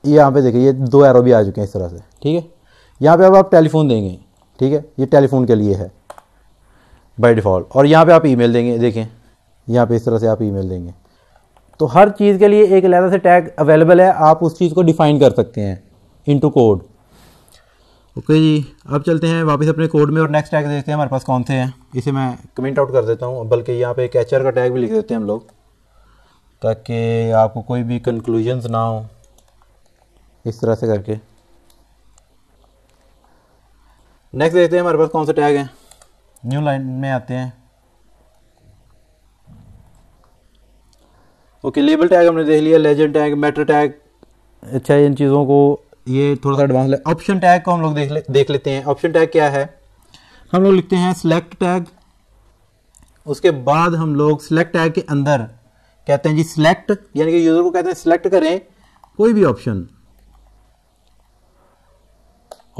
यहाँ पे देखिए ये दो एरो भी आ चुके हैं इस तरह से ठीक है यहाँ पे अब आप टेलीफोन देंगे ठीक है ये टेलीफोन के लिए है बाई डिफ़ॉल्ट और यहाँ पे आप ईमेल देंगे देखें यहाँ पे इस तरह से आप ईमेल देंगे तो हर चीज़ के लिए एक अलहदा से टैग अवेलेबल है आप उस चीज़ को डिफ़ाइन कर सकते हैं इनटू कोड ओके जी अब चलते हैं वापस अपने कोड में और नेक्स्ट टैग देखते हैं हमारे पास कौन से हैं इसे मैं कमेंट आउट कर देता हूँ बल्कि यहाँ पे कैचर का टैग भी लिख देते हैं हम लोग ताकि आपको कोई भी कंक्लूजन्स ना हो इस तरह से करके नेक्स्ट देखते हैं हमारे पास कौन से टैग हैं न्यू लाइन में आते हैं ओके लेबल टैग हमने देख लिया लेजेंड टैग मैटर टैग अच्छा इन चीज़ों को ये थोड़ा सा एडवांस ऑप्शन टैग को हम लोग देख ले देख लेते हैं ऑप्शन टैग क्या है हम लोग लिखते हैं सिलेक्ट टैग उसके बाद हम लोग सिलेक्ट टैग के अंदर कहते हैं जी सिलेक्ट यानी कि यूजर को कहते हैं सिलेक्ट करें कोई भी ऑप्शन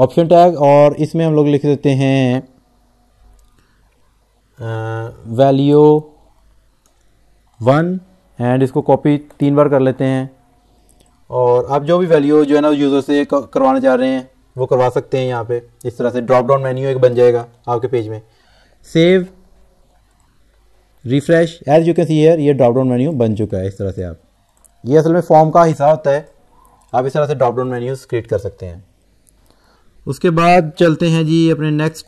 ऑप्शन टैग और इसमें हम लोग लिख देते हैं वैल्यू वन एंड इसको कॉपी तीन बार कर लेते हैं और आप जो भी वैल्यू जो है ना यूज़र से करवाना चाह रहे हैं वो करवा सकते हैं यहाँ पे इस तरह से ड्रॉप डाउन मेन्यू एक बन जाएगा आपके पेज में save refresh as you can see here ये ड्रॉप डाउन मेन्यू बन चुका है इस तरह से आप ये असल में फॉर्म का हिस्सा होता है आप इस तरह से ड्रॉप डाउन मेन्यूज क्रिएट कर सकते हैं उसके बाद चलते हैं जी अपने नेक्स्ट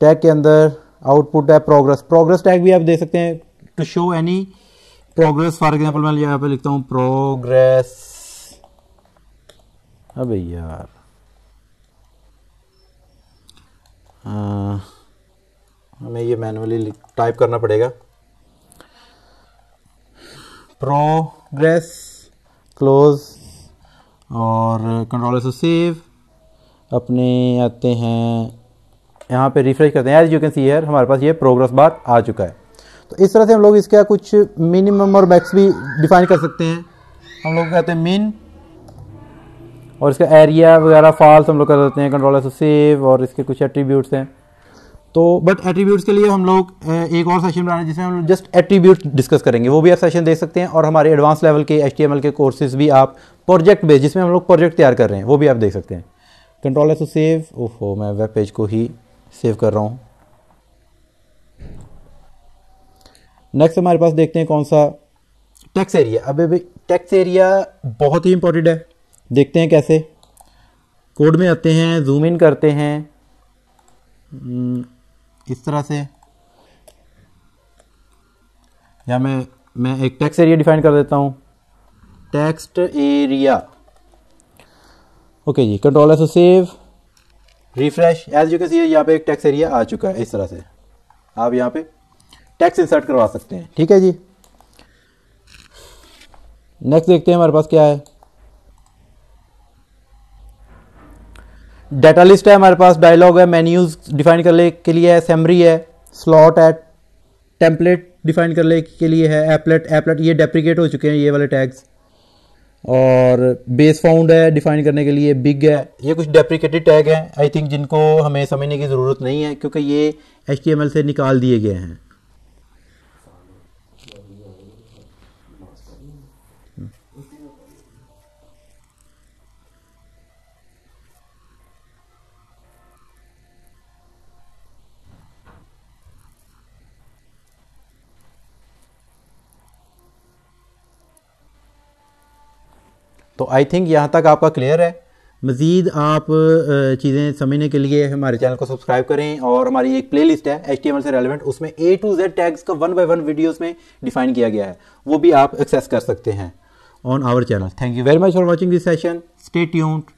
टैग के अंदर आउटपुट है प्रोग्रेस प्रोग्रेस टैग भी आप दे सकते हैं to show any progress for example मैं यहाँ पे लिखता हूँ प्रोग्रेस अबे यार आ, हमें ये मैनुअली टाइप करना पड़ेगा प्रोग्रेस क्लोज और कंट्रोल से सेव अपने आते हैं यहाँ पे रिफ्रेश करते हैं as you can see here हमारे पास ये प्रोग्रेस बार आ चुका है तो इस तरह से हम लोग इसका कुछ मिनिमम और मैक्स भी डिफाइन कर सकते हैं हम लोग कहते हैं मिन और इसका एरिया वगैरह फॉल्स हम लोग कर देते हैं कंट्रोल से सेव और इसके कुछ एट्रीब्यूट्स हैं तो बट एट्रीब्यूट्स के लिए हम लोग एक और सेशन बनाना जिसमें हम लोग जस्ट एट्रीब्यूट डिस्कस करेंगे वो भी आप सेशन देख सकते हैं और हमारे एडवांस लेवल के एच के कोर्सेज भी आप प्रोजेक्ट बेस जिसमें हम लोग प्रोजेक्ट तैयार कर रहे हैं वो भी आप देख सकते हैं कंट्रोल एस सेव ओहो मैं वेब पेज को ही सेव कर रहा हूँ नेक्स्ट हमारे पास देखते हैं कौन सा टैक्स एरिया अब अभी टैक्स एरिया बहुत ही इंपॉर्टेंट है देखते हैं कैसे कोड में आते हैं जूम इन करते हैं hmm, इस तरह से या मैं मैं एक टैक्स एरिया डिफाइन कर देता हूँ टेक्स्ट एरिया ओके जी control S save refresh as you can see यहाँ पे एक टैक्स एरिया आ चुका है इस तरह से आप यहाँ पे टैक्स इंसर्ट करवा सकते हैं ठीक है जी नेक्स्ट देखते हैं हमारे पास क्या है डेटा लिस्ट है हमारे पास डायलॉग है मेन्यूज डिफाइन करने के लिए है सेमरी है स्लॉट है टेम्पलेट डिफाइन करने के लिए है एपलेट एपलेट ये डेप्रिकेट हो चुके हैं ये वाले टैग्स और बेस फाउंड है डिफाइन करने के लिए बिग है ये कुछ डेप्रिकेटेड टैग हैं आई थिंक जिनको हमें समझने की ज़रूरत नहीं है क्योंकि ये एच से निकाल दिए गए हैं तो आई थिंक यहाँ तक आपका क्लियर है मज़ीद आप चीज़ें समझने के लिए हमारे चैनल को सब्सक्राइब करें और हमारी एक प्लेलिस्ट है एच से रेलिवेंट उसमें ए टू जेड टैग्स का वन बाई वन वीडियोज़ में डिफाइन किया गया है वो भी आप एक्सेस कर सकते हैं on our channel thank you very much for watching this session stay tuned